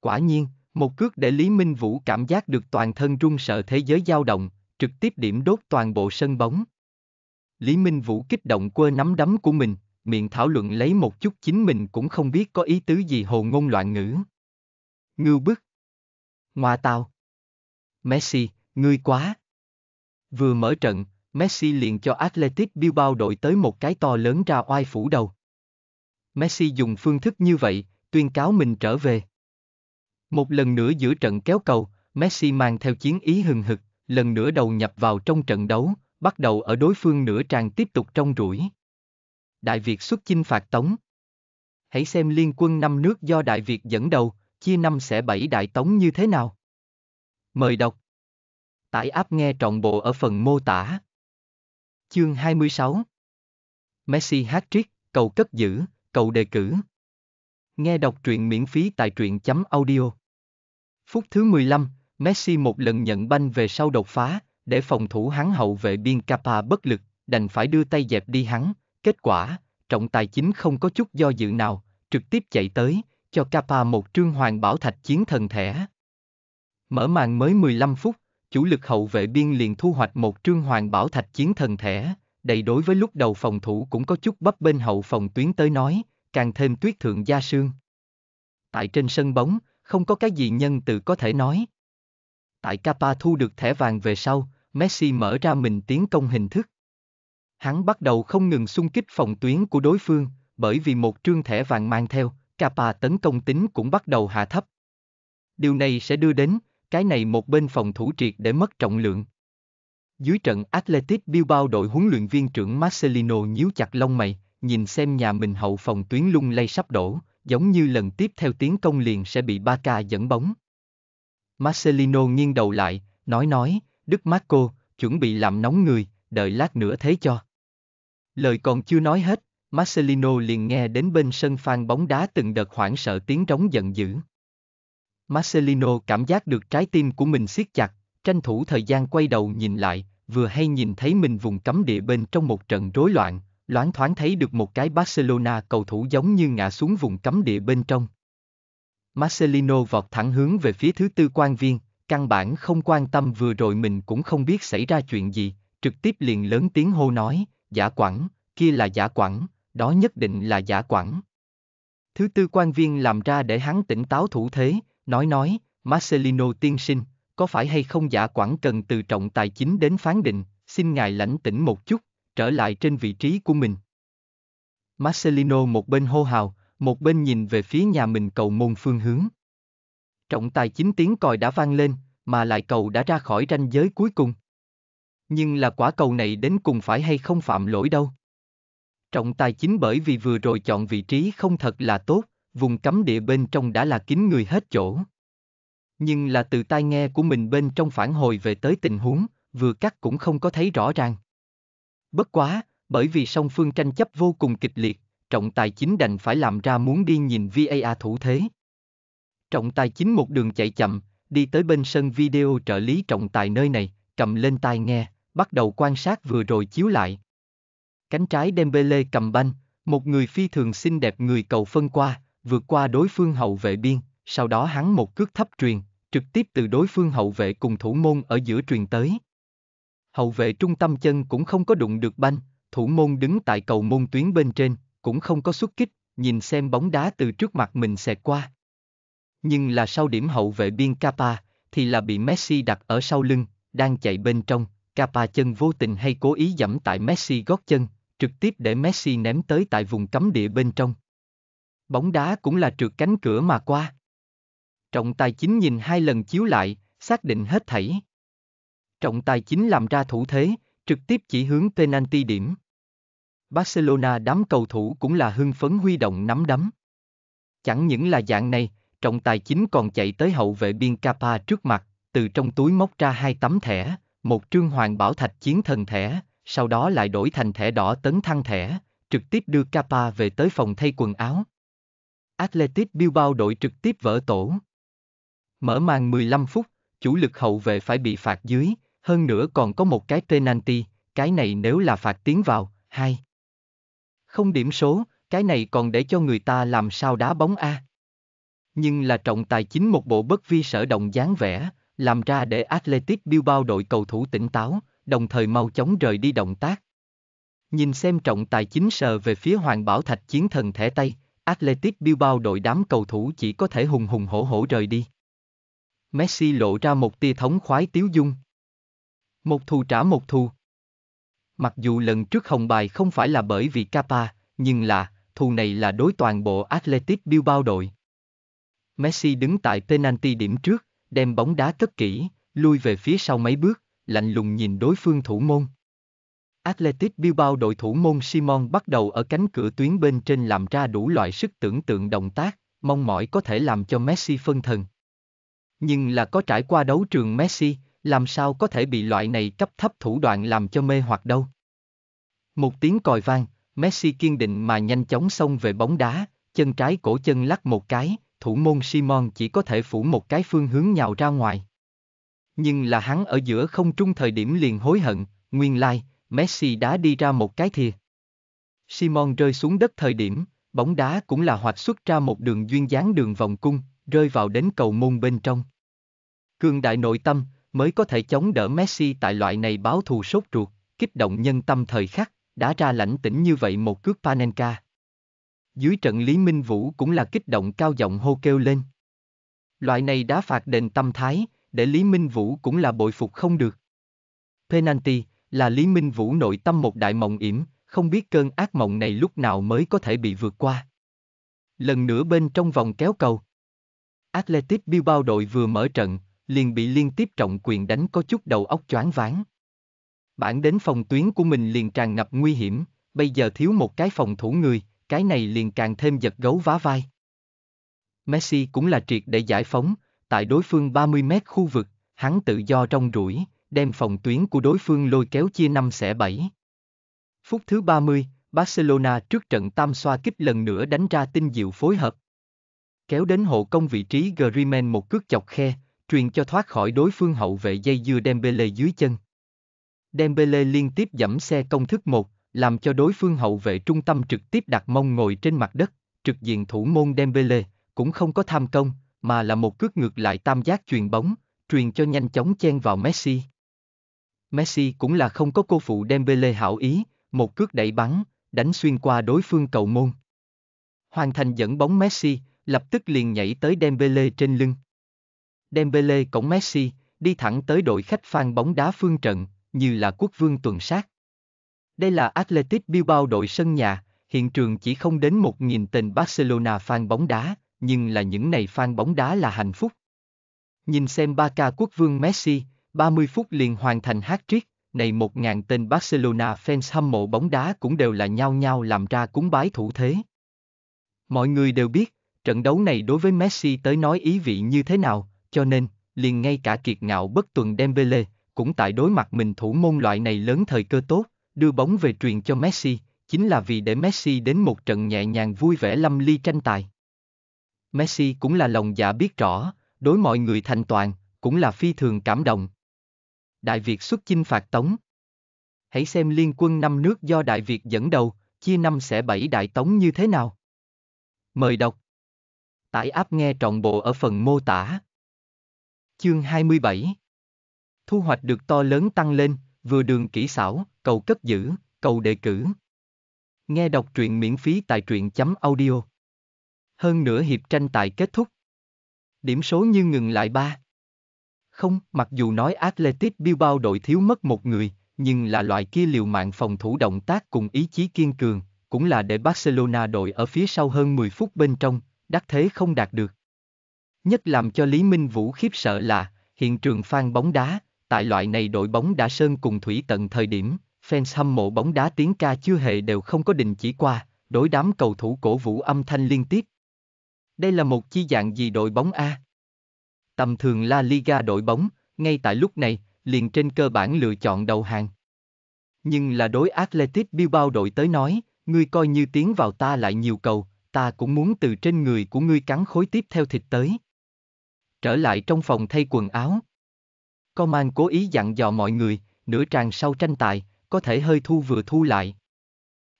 Quả nhiên, một cước để Lý Minh Vũ cảm giác được toàn thân run sợ thế giới dao động, trực tiếp điểm đốt toàn bộ sân bóng. Lý Minh Vũ kích động quơ nắm đấm của mình, miệng thảo luận lấy một chút chính mình cũng không biết có ý tứ gì hồ ngôn loạn ngữ. Ngưu bức. Ngoa tao. Messi, ngươi quá. Vừa mở trận, Messi liền cho Athletic Bilbao đội tới một cái to lớn ra oai phủ đầu. Messi dùng phương thức như vậy, tuyên cáo mình trở về. Một lần nữa giữa trận kéo cầu, Messi mang theo chiến ý hừng hực, lần nữa đầu nhập vào trong trận đấu, bắt đầu ở đối phương nửa tràng tiếp tục trong rủi. Đại Việt xuất chinh phạt Tống. Hãy xem liên quân năm nước do Đại Việt dẫn đầu, chia năm sẽ bảy Đại Tống như thế nào. Mời đọc. Tải áp nghe trọn bộ ở phần mô tả. Chương 26 Messi hat-trick, cầu cất giữ, Cầu đề cử. Nghe đọc truyện miễn phí tại truyện chấm audio. Phút thứ 15, Messi một lần nhận banh về sau đột phá, để phòng thủ hắn hậu vệ biên Capa bất lực, đành phải đưa tay dẹp đi hắn, kết quả, trọng tài chính không có chút do dự nào, trực tiếp chạy tới, cho Capa một trương hoàng bảo thạch chiến thần thẻ. Mở màn mới 15 phút, chủ lực hậu vệ biên liền thu hoạch một trương hoàng bảo thạch chiến thần thẻ, đây đối với lúc đầu phòng thủ cũng có chút bấp bên hậu phòng tuyến tới nói, càng thêm tuyết thượng gia sương. Tại trên sân bóng, không có cái gì nhân từ có thể nói. Tại Capa thu được thẻ vàng về sau, Messi mở ra mình tiến công hình thức. Hắn bắt đầu không ngừng xung kích phòng tuyến của đối phương, bởi vì một trương thẻ vàng mang theo, Capa tấn công tính cũng bắt đầu hạ thấp. Điều này sẽ đưa đến, cái này một bên phòng thủ triệt để mất trọng lượng. Dưới trận Athletic Bilbao đội huấn luyện viên trưởng Marcelino nhíu chặt lông mày, nhìn xem nhà mình hậu phòng tuyến lung lay sắp đổ, giống như lần tiếp theo tiến công liền sẽ bị Barca dẫn bóng. Marcelino nghiêng đầu lại, nói nói, Đức Marco, chuẩn bị làm nóng người, đợi lát nữa thế cho. Lời còn chưa nói hết, Marcelino liền nghe đến bên sân phan bóng đá từng đợt hoảng sợ tiếng trống giận dữ. Marcelino cảm giác được trái tim của mình siết chặt, tranh thủ thời gian quay đầu nhìn lại, vừa hay nhìn thấy mình vùng cấm địa bên trong một trận rối loạn, loáng thoáng thấy được một cái Barcelona cầu thủ giống như ngã xuống vùng cấm địa bên trong. Marcelino vọt thẳng hướng về phía thứ tư quan viên, căn bản không quan tâm vừa rồi mình cũng không biết xảy ra chuyện gì, trực tiếp liền lớn tiếng hô nói, giả quẳng, kia là giả quẳng, đó nhất định là giả quẳng. Thứ tư quan viên làm ra để hắn tỉnh táo thủ thế, nói nói, Marcelino tiên sinh, có phải hay không giả quản cần từ trọng tài chính đến phán định, xin ngài lãnh tĩnh một chút, trở lại trên vị trí của mình. Marcelino một bên hô hào, một bên nhìn về phía nhà mình cầu môn phương hướng. Trọng tài chính tiếng còi đã vang lên, mà lại cầu đã ra khỏi ranh giới cuối cùng. Nhưng là quả cầu này đến cùng phải hay không phạm lỗi đâu. Trọng tài chính bởi vì vừa rồi chọn vị trí không thật là tốt, vùng cấm địa bên trong đã là kín người hết chỗ nhưng là từ tai nghe của mình bên trong phản hồi về tới tình huống, vừa cắt cũng không có thấy rõ ràng. Bất quá, bởi vì song phương tranh chấp vô cùng kịch liệt, trọng tài chính đành phải làm ra muốn đi nhìn VAR thủ thế. Trọng tài chính một đường chạy chậm, đi tới bên sân video trợ lý trọng tài nơi này, cầm lên tai nghe, bắt đầu quan sát vừa rồi chiếu lại. Cánh trái Dembele cầm banh, một người phi thường xinh đẹp người cầu phân qua, vượt qua đối phương hậu vệ biên, sau đó hắn một cước thấp truyền, trực tiếp từ đối phương hậu vệ cùng thủ môn ở giữa truyền tới. Hậu vệ trung tâm chân cũng không có đụng được banh, thủ môn đứng tại cầu môn tuyến bên trên, cũng không có xuất kích, nhìn xem bóng đá từ trước mặt mình xẹt qua. Nhưng là sau điểm hậu vệ biên Capa, thì là bị Messi đặt ở sau lưng, đang chạy bên trong, Capa chân vô tình hay cố ý dẫm tại Messi gót chân, trực tiếp để Messi ném tới tại vùng cấm địa bên trong. Bóng đá cũng là trượt cánh cửa mà qua. Trọng tài chính nhìn hai lần chiếu lại, xác định hết thảy. Trọng tài chính làm ra thủ thế, trực tiếp chỉ hướng penalty điểm. Barcelona đám cầu thủ cũng là hưng phấn huy động nắm đấm. Chẳng những là dạng này, trọng tài chính còn chạy tới hậu vệ biên Capa trước mặt, từ trong túi móc ra hai tấm thẻ, một trương hoàng bảo thạch chiến thần thẻ, sau đó lại đổi thành thẻ đỏ tấn thăng thẻ, trực tiếp đưa Capa về tới phòng thay quần áo. Athletic Bilbao đội trực tiếp vỡ tổ. Mở màn 15 phút, chủ lực hậu vệ phải bị phạt dưới, hơn nữa còn có một cái penalty, cái này nếu là phạt tiến vào, hai. Không điểm số, cái này còn để cho người ta làm sao đá bóng a. Nhưng là trọng tài chính một bộ bất vi sở động dáng vẻ, làm ra để Athletic Bilbao đội cầu thủ tỉnh táo, đồng thời mau chóng rời đi động tác. Nhìn xem trọng tài chính sờ về phía Hoàng Bảo Thạch chiến thần thẻ tay, Athletic Bilbao đội đám cầu thủ chỉ có thể hùng hùng hổ hổ rời đi. Messi lộ ra một tia thống khoái tiếu dung. Một thù trả một thù. Mặc dù lần trước hồng bài không phải là bởi vì Capa, nhưng là, thù này là đối toàn bộ Athletic Bilbao đội. Messi đứng tại penalty điểm trước, đem bóng đá cất kỹ, lui về phía sau mấy bước, lạnh lùng nhìn đối phương thủ môn. Athletic Bilbao đội thủ môn Simon bắt đầu ở cánh cửa tuyến bên trên làm ra đủ loại sức tưởng tượng động tác, mong mỏi có thể làm cho Messi phân thần. Nhưng là có trải qua đấu trường Messi, làm sao có thể bị loại này cấp thấp thủ đoạn làm cho mê hoặc đâu. Một tiếng còi vang, Messi kiên định mà nhanh chóng xông về bóng đá, chân trái cổ chân lắc một cái, thủ môn Simon chỉ có thể phủ một cái phương hướng nhào ra ngoài. Nhưng là hắn ở giữa không trung thời điểm liền hối hận, nguyên lai, like, Messi đã đi ra một cái thìa. Simon rơi xuống đất thời điểm, bóng đá cũng là hoạt xuất ra một đường duyên dáng đường vòng cung, rơi vào đến cầu môn bên trong. Cường đại nội tâm mới có thể chống đỡ Messi tại loại này báo thù sốt ruột, kích động nhân tâm thời khắc, đã ra lãnh tĩnh như vậy một cước Panenka. Dưới trận Lý Minh Vũ cũng là kích động cao giọng hô kêu lên. Loại này đã phạt đền tâm thái, để Lý Minh Vũ cũng là bội phục không được. Penalty là Lý Minh Vũ nội tâm một đại mộng yểm, không biết cơn ác mộng này lúc nào mới có thể bị vượt qua. Lần nữa bên trong vòng kéo cầu, Athletic Bilbao đội vừa mở trận, liền bị liên tiếp trọng quyền đánh có chút đầu óc choáng váng. Bản đến phòng tuyến của mình liền tràn ngập nguy hiểm, bây giờ thiếu một cái phòng thủ người, cái này liền càng thêm giật gấu vá vai. Messi cũng là triệt để giải phóng, tại đối phương 30 mét khu vực, hắn tự do trong rủi, đem phòng tuyến của đối phương lôi kéo chia 5 xẻ 7. Phút thứ 30, Barcelona trước trận tam xoa kích lần nữa đánh ra tinh diệu phối hợp kéo đến hộ công vị trí Griezmann một cước chọc khe, truyền cho thoát khỏi đối phương hậu vệ dây dưa Dembele dưới chân. Dembele liên tiếp dẫm xe công thức một, làm cho đối phương hậu vệ trung tâm trực tiếp đặt mông ngồi trên mặt đất, trực diện thủ môn Dembele, cũng không có tham công, mà là một cước ngược lại tam giác truyền bóng, truyền cho nhanh chóng chen vào Messi. Messi cũng là không có cô phụ Dembele hảo ý, một cước đẩy bắn, đánh xuyên qua đối phương cầu môn. Hoàn thành dẫn bóng Messi, lập tức liền nhảy tới Dembele trên lưng. Dembele cổng Messi, đi thẳng tới đội khách phan bóng đá phương trận, như là quốc vương tuần sát. Đây là Athletic Bilbao đội sân nhà, hiện trường chỉ không đến 1.000 tên Barcelona fan bóng đá, nhưng là những này fan bóng đá là hạnh phúc. Nhìn xem ba ca quốc vương Messi, 30 phút liền hoàn thành hat-trick, này 1.000 tên Barcelona fans hâm mộ bóng đá cũng đều là nhau nhau làm ra cúng bái thủ thế. Mọi người đều biết, trận đấu này đối với Messi tới nói ý vị như thế nào, cho nên, liền ngay cả kiệt ngạo bất tuần Dembele, cũng tại đối mặt mình thủ môn loại này lớn thời cơ tốt, đưa bóng về truyền cho Messi, chính là vì để Messi đến một trận nhẹ nhàng vui vẻ lâm ly tranh tài. Messi cũng là lòng dạ biết rõ, đối mọi người thành toàn, cũng là phi thường cảm động. Đại Việt xuất chinh phạt Tống Hãy xem liên quân năm nước do Đại Việt dẫn đầu, chia năm sẽ bảy Đại Tống như thế nào. Mời đọc Tải app nghe trọn bộ ở phần mô tả. Chương 27 Thu hoạch được to lớn tăng lên, vừa đường kỹ xảo, cầu cất giữ, cầu đề cử. Nghe đọc truyện miễn phí tại truyện.audio. chấm Hơn nửa hiệp tranh tài kết thúc. Điểm số như ngừng lại ba. Không, mặc dù nói Athletic Bilbao đội thiếu mất một người, nhưng là loại kia liều mạng phòng thủ động tác cùng ý chí kiên cường, cũng là để Barcelona đội ở phía sau hơn 10 phút bên trong, đắc thế không đạt được. Nhất làm cho Lý Minh Vũ khiếp sợ là, hiện trường phan bóng đá, tại loại này đội bóng đã sơn cùng thủy tận thời điểm, fans hâm mộ bóng đá tiếng ca chưa hề đều không có đình chỉ qua, đối đám cầu thủ cổ vũ âm thanh liên tiếp. Đây là một chi dạng gì đội bóng A? Tầm thường La Liga đội bóng, ngay tại lúc này, liền trên cơ bản lựa chọn đầu hàng. Nhưng là đối Athletic Bilbao đội tới nói, ngươi coi như tiến vào ta lại nhiều cầu, ta cũng muốn từ trên người của ngươi cắn khối tiếp theo thịt tới. Trở lại trong phòng thay quần áo. Coman cố ý dặn dò mọi người, nửa tràng sau tranh tài, có thể hơi thu vừa thu lại.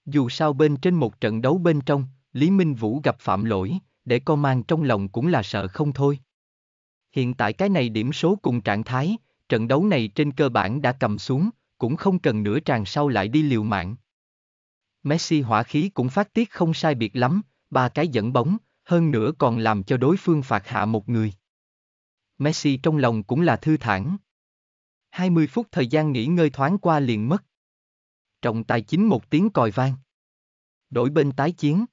Dù sao bên trên một trận đấu bên trong, Lý Minh Vũ gặp phạm lỗi, để Coman trong lòng cũng là sợ không thôi. Hiện tại cái này điểm số cùng trạng thái, trận đấu này trên cơ bản đã cầm xuống, cũng không cần nửa tràng sau lại đi liều mạng. Messi hỏa khí cũng phát tiết không sai biệt lắm, ba cái dẫn bóng, hơn nữa còn làm cho đối phương phạt hạ một người. Messi trong lòng cũng là thư thản. 20 phút thời gian nghỉ ngơi thoáng qua liền mất. Trọng tài chính một tiếng còi vang. Đổi bên tái chiến.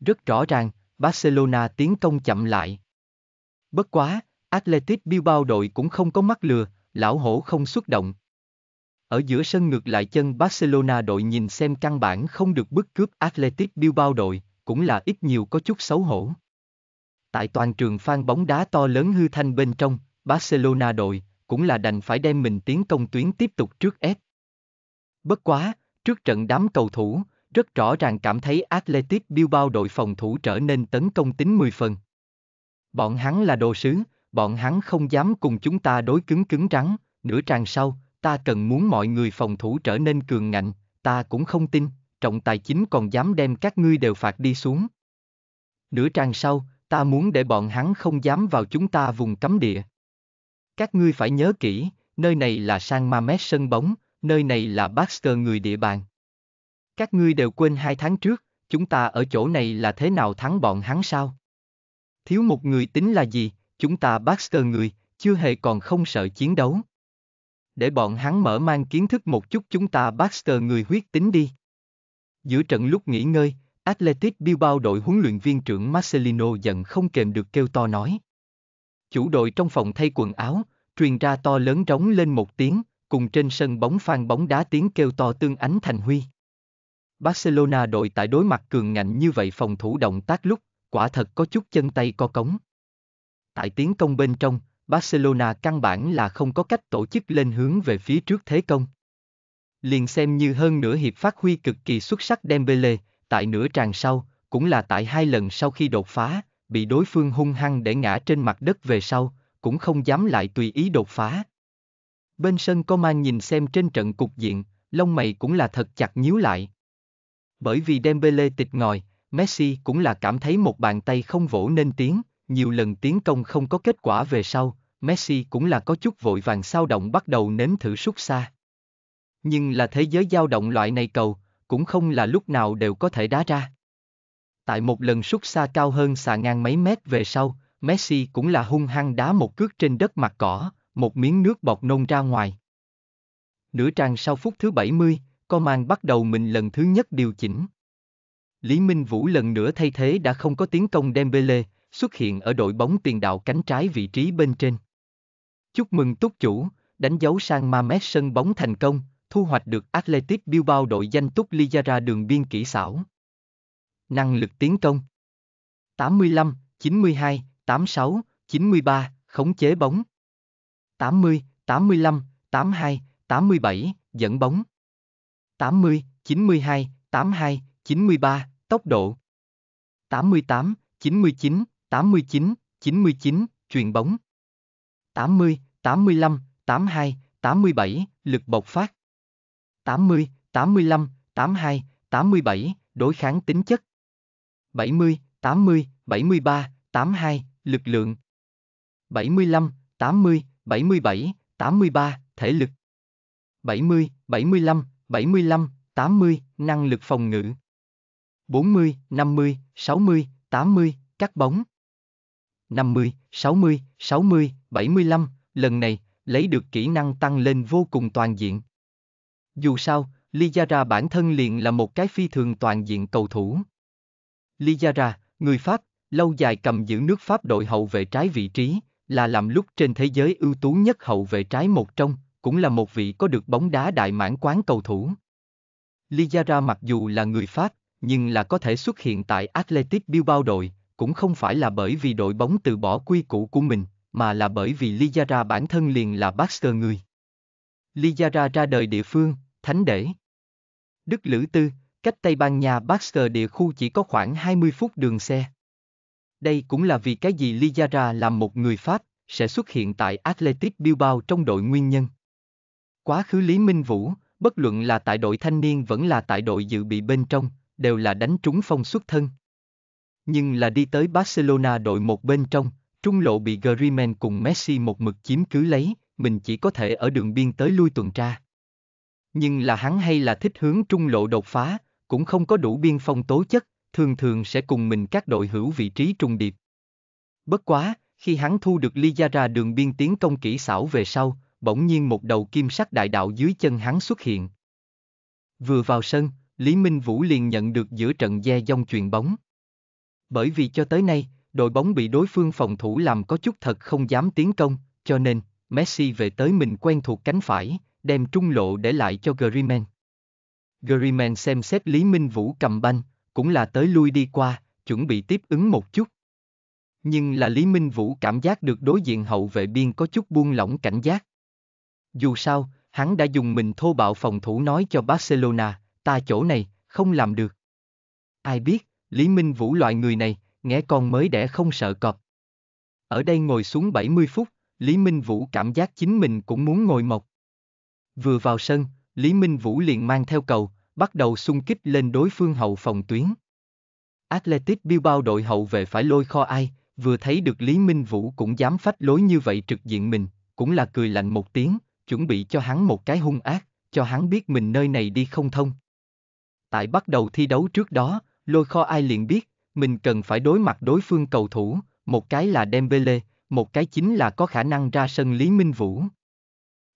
Rất rõ ràng, Barcelona tiến công chậm lại. Bất quá, Athletic Bilbao đội cũng không có mắt lừa, lão hổ không xuất động. Ở giữa sân ngược lại chân Barcelona đội nhìn xem căn bản không được bức cướp Athletic Bilbao đội, cũng là ít nhiều có chút xấu hổ. Tại toàn trường phan bóng đá to lớn hư thanh bên trong, Barcelona đội, cũng là đành phải đem mình tiến công tuyến tiếp tục trước ép. Bất quá, trước trận đám cầu thủ, rất rõ ràng cảm thấy Athletic Bilbao đội phòng thủ trở nên tấn công tính 10 phần. Bọn hắn là đồ sứ, bọn hắn không dám cùng chúng ta đối cứng cứng rắn, nửa tràng sau, ta cần muốn mọi người phòng thủ trở nên cường ngạnh, ta cũng không tin trọng tài chính còn dám đem các ngươi đều phạt đi xuống. Nửa trang sau, ta muốn để bọn hắn không dám vào chúng ta vùng cấm địa. Các ngươi phải nhớ kỹ, nơi này là San Mames sân bóng, nơi này là Baxter người địa bàn. Các ngươi đều quên hai tháng trước, chúng ta ở chỗ này là thế nào thắng bọn hắn sao? Thiếu một người tính là gì, chúng ta Baxter người, chưa hề còn không sợ chiến đấu. Để bọn hắn mở mang kiến thức một chút chúng ta Baxter người huyết tính đi. Giữa trận lúc nghỉ ngơi, Athletic Bilbao đội huấn luyện viên trưởng Marcelino giận không kềm được kêu to nói. Chủ đội trong phòng thay quần áo, truyền ra to lớn trống lên một tiếng, cùng trên sân bóng phan bóng đá tiếng kêu to tương ánh thành huy. Barcelona đội tại đối mặt cường ngạnh như vậy phòng thủ động tác lúc, quả thật có chút chân tay co cống. Tại tiến công bên trong, Barcelona căn bản là không có cách tổ chức lên hướng về phía trước thế công liền xem như hơn nửa hiệp phát huy cực kỳ xuất sắc Dembele, tại nửa tràng sau, cũng là tại hai lần sau khi đột phá, bị đối phương hung hăng để ngã trên mặt đất về sau, cũng không dám lại tùy ý đột phá. Bên sân Coman nhìn xem trên trận cục diện, lông mày cũng là thật chặt nhíu lại. Bởi vì Dembele tịch ngòi, Messi cũng là cảm thấy một bàn tay không vỗ nên tiếng, nhiều lần tiến công không có kết quả về sau, Messi cũng là có chút vội vàng sao động bắt đầu nếm thử sút xa. Nhưng là thế giới dao động loại này cầu, cũng không là lúc nào đều có thể đá ra. Tại một lần sút xa cao hơn xà ngang mấy mét về sau, Messi cũng là hung hăng đá một cước trên đất mặt cỏ, một miếng nước bọt nôn ra ngoài. Nửa trang sau phút thứ 70, Coman bắt đầu mình lần thứ nhất điều chỉnh. Lý Minh Vũ lần nữa thay thế đã không có tiến công Dembele, xuất hiện ở đội bóng tiền đạo cánh trái vị trí bên trên. Chúc mừng túc chủ, đánh dấu sang Mamed sân bóng thành công, thu hoạch được Athletic Bilbao đội danh túc ra đường biên kỹ xảo. Năng lực tiến công 85, 92, 86, 93, khống chế bóng 80, 85, 82, 87, dẫn bóng 80, 92, 82, 93, tốc độ 88, 99, 89, 99, chuyền bóng 80, 85, 82, 87, lực bộc phát 80, 85, 82, 87, đối kháng tính chất. 70, 80, 73, 82, lực lượng. 75, 80, 77, 83, thể lực. 70, 75, 75, 80, năng lực phòng ngự. 40, 50, 60, 80, cắt bóng. 50, 60, 60, 75, lần này, lấy được kỹ năng tăng lên vô cùng toàn diện. Dù sao, Liyara bản thân liền là một cái phi thường toàn diện cầu thủ. Liyara, người Pháp, lâu dài cầm giữ nước Pháp đội hậu vệ trái vị trí, là làm lúc trên thế giới ưu tú nhất hậu vệ trái một trong, cũng là một vị có được bóng đá đại mãn quán cầu thủ. Liyara mặc dù là người Pháp, nhưng là có thể xuất hiện tại Athletic Bilbao đội, cũng không phải là bởi vì đội bóng từ bỏ quy củ của mình, mà là bởi vì Liyara bản thân liền là Baxter người. Liyara ra đời địa phương, Thánh Để. Đức Lữ Tư, cách Tây Ban Nha Baxter địa khu chỉ có khoảng 20 phút đường xe. Đây cũng là vì cái gì Liyara làm một người Pháp, sẽ xuất hiện tại Athletic Bilbao trong đội nguyên nhân. Quá khứ Lý Minh Vũ, bất luận là tại đội thanh niên vẫn là tại đội dự bị bên trong, đều là đánh trúng phong xuất thân. Nhưng là đi tới Barcelona đội một bên trong, trung lộ bị Griezmann cùng Messi một mực chiếm cứ lấy, mình chỉ có thể ở đường biên tới lui tuần tra. Nhưng là hắn hay là thích hướng trung lộ đột phá, cũng không có đủ biên phong tố chất, thường thường sẽ cùng mình các đội hữu vị trí trùng điệp. Bất quá, khi hắn thu được ly gia ra đường biên tiến công kỹ xảo về sau, bỗng nhiên một đầu kim sắc đại đạo dưới chân hắn xuất hiện. Vừa vào sân, Lý Minh Vũ liền nhận được giữa trận dè dông truyền bóng. Bởi vì cho tới nay, đội bóng bị đối phương phòng thủ làm có chút thật không dám tiến công, cho nên Messi về tới mình quen thuộc cánh phải, đem trung lộ để lại cho Grimen. Grimen xem xét Lý Minh Vũ cầm banh, cũng là tới lui đi qua, chuẩn bị tiếp ứng một chút. Nhưng là Lý Minh Vũ cảm giác được đối diện hậu vệ biên có chút buông lỏng cảnh giác. Dù sao, hắn đã dùng mình thô bạo phòng thủ nói cho Barcelona, ta chỗ này, không làm được. Ai biết, Lý Minh Vũ loại người này, nghe con mới đẻ không sợ cọp. Ở đây ngồi xuống 70 phút, Lý Minh Vũ cảm giác chính mình cũng muốn ngồi mộc. Vừa vào sân, Lý Minh Vũ liền mang theo cầu, bắt đầu xung kích lên đối phương hậu phòng tuyến. Athletic Bilbao đội hậu về phải lôi kho ai, vừa thấy được Lý Minh Vũ cũng dám phách lối như vậy trực diện mình, cũng là cười lạnh một tiếng, chuẩn bị cho hắn một cái hung ác, cho hắn biết mình nơi này đi không thông. Tại bắt đầu thi đấu trước đó, lôi kho ai liền biết, mình cần phải đối mặt đối phương cầu thủ, một cái là Dembele, một cái chính là có khả năng ra sân Lý Minh Vũ.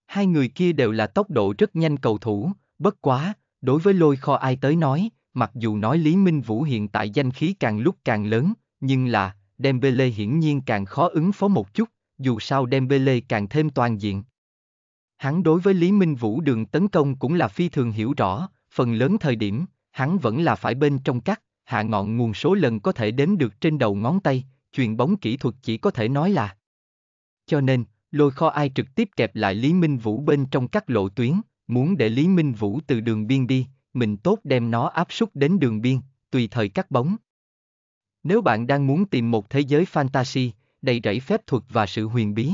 Hai người kia đều là tốc độ rất nhanh cầu thủ, bất quá, đối với lôi kho ai tới nói, mặc dù nói Lý Minh Vũ hiện tại danh khí càng lúc càng lớn, nhưng là, Dembele hiển nhiên càng khó ứng phó một chút, dù sao Dembele càng thêm toàn diện. Hắn đối với Lý Minh Vũ đường tấn công cũng là phi thường hiểu rõ, phần lớn thời điểm, hắn vẫn là phải bên trong cắt, hạ ngọn nguồn số lần có thể đếm được trên đầu ngón tay, chuyền bóng kỹ thuật chỉ có thể nói là. Cho nên, Lôi kho ai trực tiếp kẹp lại Lý Minh Vũ bên trong các lộ tuyến, muốn để Lý Minh Vũ từ đường biên đi, mình tốt đem nó áp súc đến đường biên, tùy thời cắt bóng. Nếu bạn đang muốn tìm một thế giới fantasy, đầy rẫy phép thuật và sự huyền bí,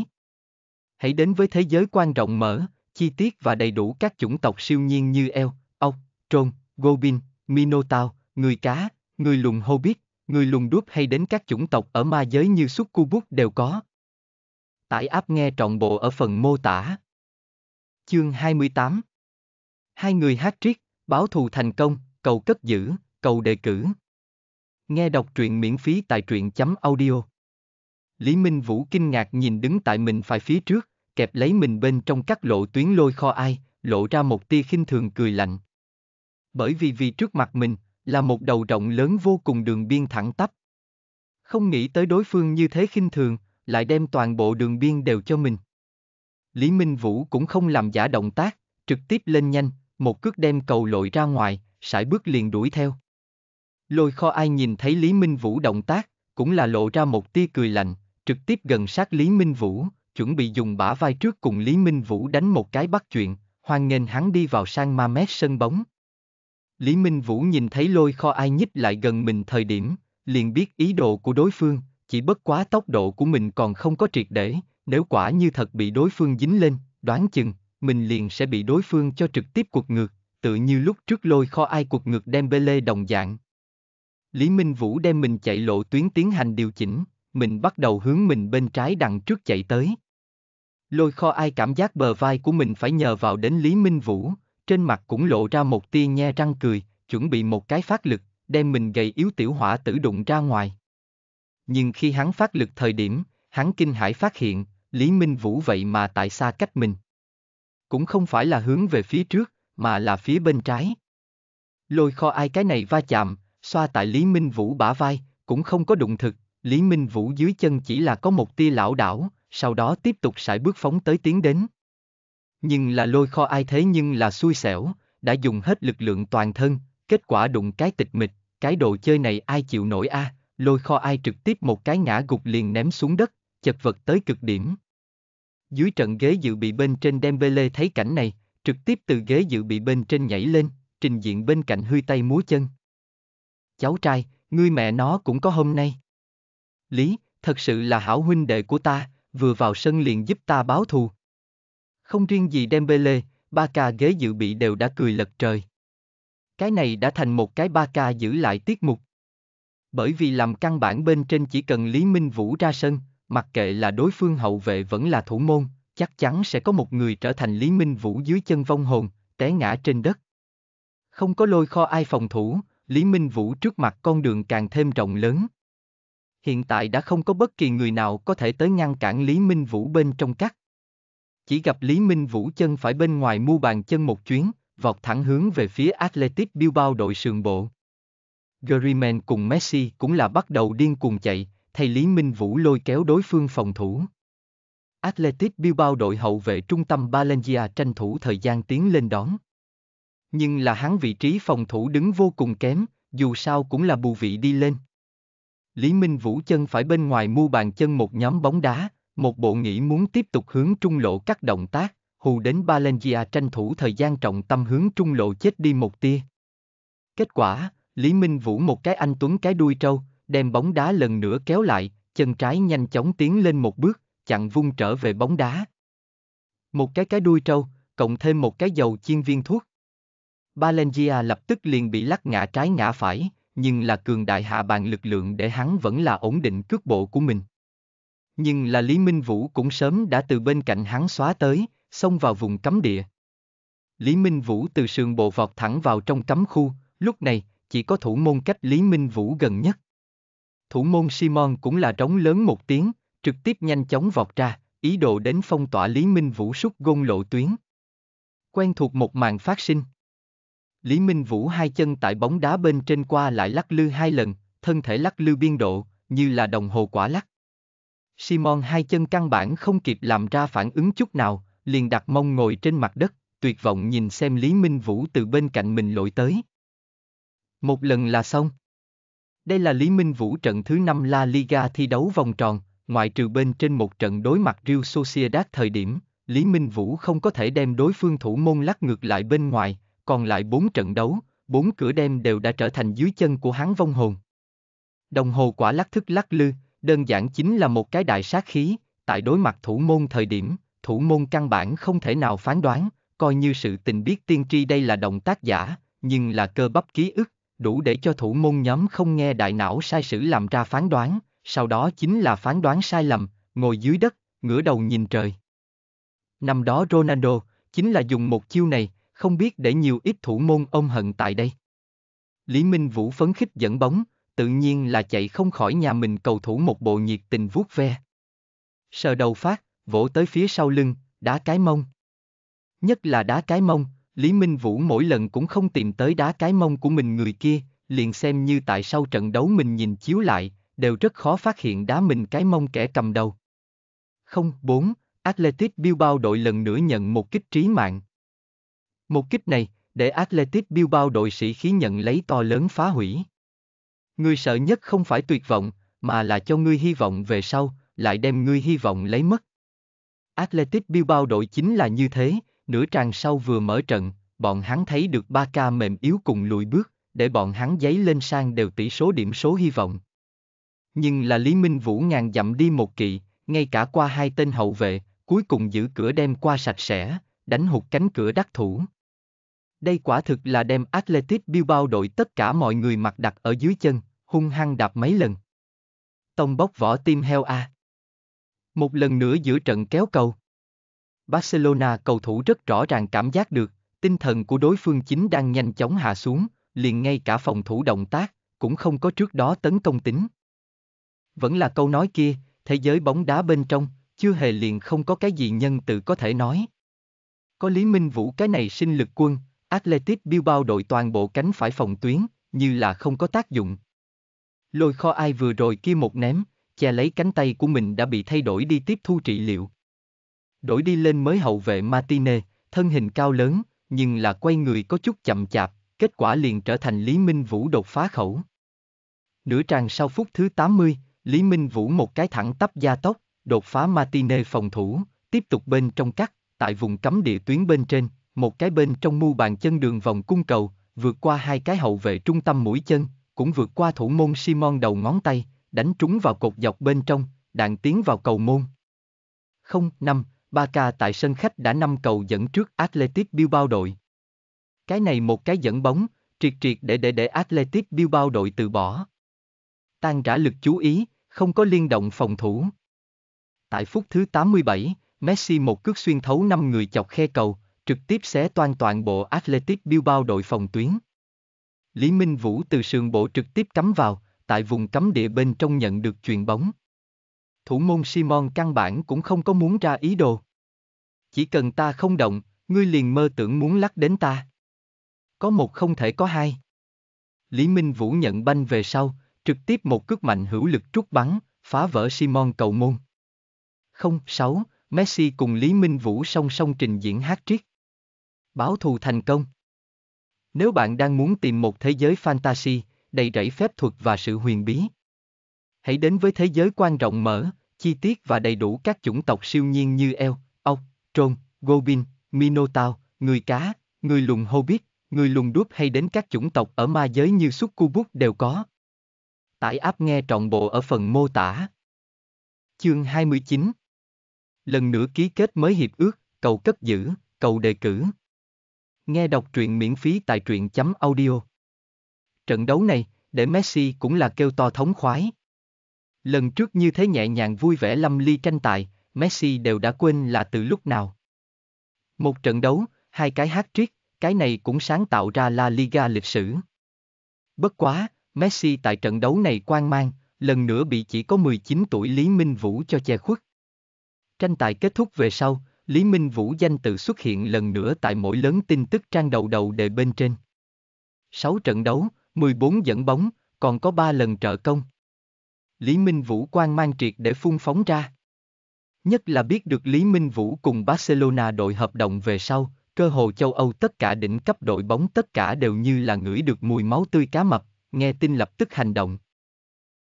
hãy đến với thế giới quan rộng mở, chi tiết và đầy đủ các chủng tộc siêu nhiên như eo, Orc, Troll, Goblin, minotaur, người cá, người lùn hobbit, người lùn đúp hay đến các chủng tộc ở ma giới như Succubus đều có. Tải app nghe trọn bộ ở phần mô tả. Chương 28 Hai người hát triết, báo thù thành công, cầu cất giữ, cầu đề cử. Nghe đọc truyện miễn phí tại truyện chấm audio. Lý Minh Vũ kinh ngạc nhìn đứng tại mình phải phía trước, kẹp lấy mình bên trong các lộ tuyến lôi kho ai, lộ ra một tia khinh thường cười lạnh. Bởi vì vì trước mặt mình, là một đầu rộng lớn vô cùng đường biên thẳng tắp. Không nghĩ tới đối phương như thế khinh thường, lại đem toàn bộ đường biên đều cho mình. Lý Minh Vũ cũng không làm giả động tác, trực tiếp lên nhanh, một cước đem cầu lội ra ngoài, sải bước liền đuổi theo. Lôi kho ai nhìn thấy Lý Minh Vũ động tác, cũng là lộ ra một tia cười lạnh, trực tiếp gần sát Lý Minh Vũ, chuẩn bị dùng bả vai trước cùng Lý Minh Vũ đánh một cái bắt chuyện, hoan nghênh hắn đi vào sang ma mét sân bóng. Lý Minh Vũ nhìn thấy lôi kho ai nhích lại gần mình thời điểm, liền biết ý đồ của đối phương, chỉ bất quá tốc độ của mình còn không có triệt để, nếu quả như thật bị đối phương dính lên, đoán chừng, mình liền sẽ bị đối phương cho trực tiếp cuộc ngược, tự như lúc trước lôi kho ai cuộc ngược đem bê lê đồng dạng. Lý Minh Vũ đem mình chạy lộ tuyến tiến hành điều chỉnh, mình bắt đầu hướng mình bên trái đằng trước chạy tới. Lôi kho ai cảm giác bờ vai của mình phải nhờ vào đến Lý Minh Vũ, trên mặt cũng lộ ra một tia nhe răng cười, chuẩn bị một cái phát lực, đem mình gầy yếu tiểu hỏa tử đụng ra ngoài nhưng khi hắn phát lực thời điểm, hắn kinh hãi phát hiện, Lý Minh Vũ vậy mà tại xa cách mình. Cũng không phải là hướng về phía trước, mà là phía bên trái. Lôi kho ai cái này va chạm, xoa tại Lý Minh Vũ bả vai, cũng không có đụng thực, Lý Minh Vũ dưới chân chỉ là có một tia lão đảo, sau đó tiếp tục sải bước phóng tới tiến đến. Nhưng là lôi kho ai thế nhưng là xui xẻo, đã dùng hết lực lượng toàn thân, kết quả đụng cái tịch mịch, cái đồ chơi này ai chịu nổi a à? lôi kho ai trực tiếp một cái ngã gục liền ném xuống đất, chật vật tới cực điểm. Dưới trận ghế dự bị bên trên Dembele thấy cảnh này, trực tiếp từ ghế dự bị bên trên nhảy lên, trình diện bên cạnh hư tay múa chân. Cháu trai, ngươi mẹ nó cũng có hôm nay. Lý, thật sự là hảo huynh đệ của ta, vừa vào sân liền giúp ta báo thù. Không riêng gì Dembele, ba ca ghế dự bị đều đã cười lật trời. Cái này đã thành một cái ba ca giữ lại tiết mục. Bởi vì làm căn bản bên trên chỉ cần Lý Minh Vũ ra sân, mặc kệ là đối phương hậu vệ vẫn là thủ môn, chắc chắn sẽ có một người trở thành Lý Minh Vũ dưới chân vong hồn, té ngã trên đất. Không có lôi kho ai phòng thủ, Lý Minh Vũ trước mặt con đường càng thêm rộng lớn. Hiện tại đã không có bất kỳ người nào có thể tới ngăn cản Lý Minh Vũ bên trong cắt. Chỉ gặp Lý Minh Vũ chân phải bên ngoài mu bàn chân một chuyến, vọt thẳng hướng về phía Athletic Bilbao đội sườn bộ. Griezmann cùng Messi cũng là bắt đầu điên cuồng chạy, thầy Lý Minh Vũ lôi kéo đối phương phòng thủ. Athletic Bilbao đội hậu vệ trung tâm Valencia tranh thủ thời gian tiến lên đón. Nhưng là hắn vị trí phòng thủ đứng vô cùng kém, dù sao cũng là bù vị đi lên. Lý Minh Vũ chân phải bên ngoài mu bàn chân một nhóm bóng đá, một bộ nghĩ muốn tiếp tục hướng trung lộ các động tác, hù đến Valencia tranh thủ thời gian trọng tâm hướng trung lộ chết đi một tia. Kết quả, Lý Minh Vũ một cái anh tuấn cái đuôi trâu, đem bóng đá lần nữa kéo lại, chân trái nhanh chóng tiến lên một bước, chặn vung trở về bóng đá. Một cái cái đuôi trâu, cộng thêm một cái dầu chiên viên thuốc. Balengia lập tức liền bị lắc ngã trái ngã phải, nhưng là cường đại hạ bàn lực lượng để hắn vẫn là ổn định cước bộ của mình. Nhưng là Lý Minh Vũ cũng sớm đã từ bên cạnh hắn xóa tới, xông vào vùng cấm địa. Lý Minh Vũ từ sườn bộ vọt thẳng vào trong cấm khu, lúc này, chỉ có thủ môn cách Lý Minh Vũ gần nhất. Thủ môn Simon cũng là trống lớn một tiếng, trực tiếp nhanh chóng vọt ra, ý đồ đến phong tỏa Lý Minh Vũ sút gôn lộ tuyến. Quen thuộc một màn phát sinh. Lý Minh Vũ hai chân tại bóng đá bên trên qua lại lắc lư hai lần, thân thể lắc lư biên độ, như là đồng hồ quả lắc. Simon hai chân căn bản không kịp làm ra phản ứng chút nào, liền đặt mông ngồi trên mặt đất, tuyệt vọng nhìn xem Lý Minh Vũ từ bên cạnh mình lội tới. Một lần là xong. Đây là Lý Minh Vũ trận thứ 5 La Liga thi đấu vòng tròn, ngoại trừ bên trên một trận đối mặt Real Sociedad thời điểm, Lý Minh Vũ không có thể đem đối phương thủ môn lắc ngược lại bên ngoài, còn lại 4 trận đấu, 4 cửa đem đều đã trở thành dưới chân của hắn vong hồn. Đồng hồ quả lắc thức lắc lư, đơn giản chính là một cái đại sát khí, tại đối mặt thủ môn thời điểm, thủ môn căn bản không thể nào phán đoán, coi như sự tình biết tiên tri đây là động tác giả, nhưng là cơ bắp ký ức, đủ để cho thủ môn nhóm không nghe đại não sai sử làm ra phán đoán, sau đó chính là phán đoán sai lầm, ngồi dưới đất, ngửa đầu nhìn trời. Năm đó Ronaldo, chính là dùng một chiêu này, không biết để nhiều ít thủ môn ông hận tại đây. Lý Minh Vũ phấn khích dẫn bóng, tự nhiên là chạy không khỏi nhà mình cầu thủ một bộ nhiệt tình vuốt ve. Sờ đầu phát, vỗ tới phía sau lưng, đá cái mông. Nhất là đá cái mông, Lý Minh Vũ mỗi lần cũng không tìm tới đá cái mông của mình người kia, liền xem như tại sau trận đấu mình nhìn chiếu lại, đều rất khó phát hiện đá mình cái mông kẻ cầm đầu. Không, 4, Athletic Bilbao đội lần nữa nhận một kích trí mạng. Một kích này, để Athletic Bilbao đội sĩ khí nhận lấy to lớn phá hủy. Người sợ nhất không phải tuyệt vọng, mà là cho ngươi hy vọng về sau, lại đem ngươi hy vọng lấy mất. Athletic Bilbao đội chính là như thế, nửa trang sau vừa mở trận, bọn hắn thấy được ba ca mềm yếu cùng lùi bước, để bọn hắn giấy lên sang đều tỷ số điểm số hy vọng. Nhưng là Lý Minh Vũ ngàn dặm đi một kỵ, ngay cả qua hai tên hậu vệ, cuối cùng giữ cửa đem qua sạch sẽ, đánh hụt cánh cửa đắc thủ. Đây quả thực là đem Athletic Bilbao đội tất cả mọi người mặt đặt ở dưới chân, hung hăng đạp mấy lần. Tông bốc vỏ tim heo a. À. Một lần nữa giữa trận kéo cầu. Barcelona cầu thủ rất rõ ràng cảm giác được, tinh thần của đối phương chính đang nhanh chóng hạ xuống, liền ngay cả phòng thủ động tác, cũng không có trước đó tấn công tính. Vẫn là câu nói kia, thế giới bóng đá bên trong, chưa hề liền không có cái gì nhân tự có thể nói. Có Lý Minh Vũ cái này sinh lực quân, Athletic Bilbao đội toàn bộ cánh phải phòng tuyến, như là không có tác dụng. Lôi kho ai vừa rồi kia một ném, che lấy cánh tay của mình đã bị thay đổi đi tiếp thu trị liệu, đổi đi lên mới hậu vệ Martinez, thân hình cao lớn, nhưng là quay người có chút chậm chạp, kết quả liền trở thành Lý Minh Vũ đột phá khẩu. Nửa tràng sau phút thứ 80, Lý Minh Vũ một cái thẳng tắp gia tốc, đột phá Martinez phòng thủ, tiếp tục bên trong cắt, tại vùng cấm địa tuyến bên trên, một cái bên trong mu bàn chân đường vòng cung cầu, vượt qua hai cái hậu vệ trung tâm mũi chân, cũng vượt qua thủ môn Simon đầu ngón tay, đánh trúng vào cột dọc bên trong, đạn tiến vào cầu môn. Không, năm, Barca tại sân khách đã 5 cầu dẫn trước Athletic Bilbao đội. Cái này một cái dẫn bóng, triệt triệt để để để Athletic Bilbao đội từ bỏ. Tan trả lực chú ý, không có liên động phòng thủ. Tại phút thứ 87, Messi một cước xuyên thấu 5 người chọc khe cầu, trực tiếp xé toan toàn bộ Athletic Bilbao đội phòng tuyến. Lý Minh Vũ từ sườn bộ trực tiếp cắm vào, tại vùng cấm địa bên trong nhận được chuyền bóng. Thủ môn Simon căn bản cũng không có muốn ra ý đồ chỉ cần ta không động, ngươi liền mơ tưởng muốn lắc đến ta. Có một không thể có hai. Lý Minh Vũ nhận banh về sau, trực tiếp một cước mạnh hữu lực trút bắn, phá vỡ Simon cầu môn. Không, sáu, Messi cùng Lý Minh Vũ song song trình diễn hát triết. Báo thù thành công. Nếu bạn đang muốn tìm một thế giới fantasy, đầy rẫy phép thuật và sự huyền bí. Hãy đến với thế giới quan rộng mở, chi tiết và đầy đủ các chủng tộc siêu nhiên như eo, ốc, Trôn, Gobin, Minotaur, người cá, người lùn Hobbit, người lùn đuốc hay đến các chủng tộc ở ma giới như Succubus đều có. Tải áp nghe trọn bộ ở phần mô tả. Chương 29 Lần nữa ký kết mới hiệp ước, cầu cất giữ, cầu đề cử. Nghe đọc truyện miễn phí tại truyện chấm audio. Trận đấu này, để Messi cũng là kêu to thống khoái. Lần trước như thế nhẹ nhàng vui vẻ lâm ly tranh tài, Messi đều đã quên là từ lúc nào. Một trận đấu, hai cái hat-trick, cái này cũng sáng tạo ra La Liga lịch sử. Bất quá, Messi tại trận đấu này quan mang, lần nữa bị chỉ có 19 tuổi Lý Minh Vũ cho che khuất. Tranh tài kết thúc về sau, Lý Minh Vũ danh tự xuất hiện lần nữa tại mỗi lớn tin tức trang đầu đầu đề bên trên. 6 trận đấu, 14 dẫn bóng, còn có 3 lần trợ công. Lý Minh Vũ quan mang triệt để phun phóng ra. Nhất là biết được Lý Minh Vũ cùng Barcelona đội hợp đồng về sau, cơ hồ châu Âu tất cả đỉnh cấp đội bóng tất cả đều như là ngửi được mùi máu tươi cá mập, nghe tin lập tức hành động.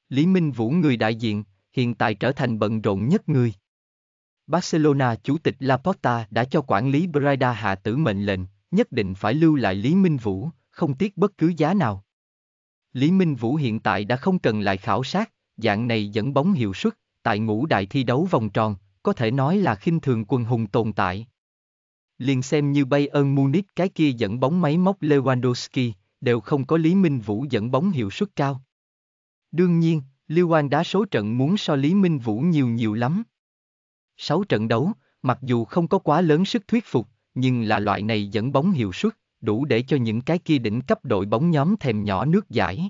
Lý Minh Vũ người đại diện, hiện tại trở thành bận rộn nhất người. Barcelona chủ tịch Laporta đã cho quản lý Breda hạ tử mệnh lệnh, nhất định phải lưu lại Lý Minh Vũ, không tiếc bất cứ giá nào. Lý Minh Vũ hiện tại đã không cần lại khảo sát, dạng này dẫn bóng hiệu suất, tại ngũ đại thi đấu vòng tròn, có thể nói là khinh thường quần hùng tồn tại. Liền xem như Bayern Munich cái kia dẫn bóng máy móc Lewandowski, đều không có Lý Minh Vũ dẫn bóng hiệu suất cao. Đương nhiên, Lưu Quang đá số trận muốn so Lý Minh Vũ nhiều nhiều lắm. Sáu trận đấu, mặc dù không có quá lớn sức thuyết phục, nhưng là loại này dẫn bóng hiệu suất, đủ để cho những cái kia đỉnh cấp đội bóng nhóm thèm nhỏ nước giải.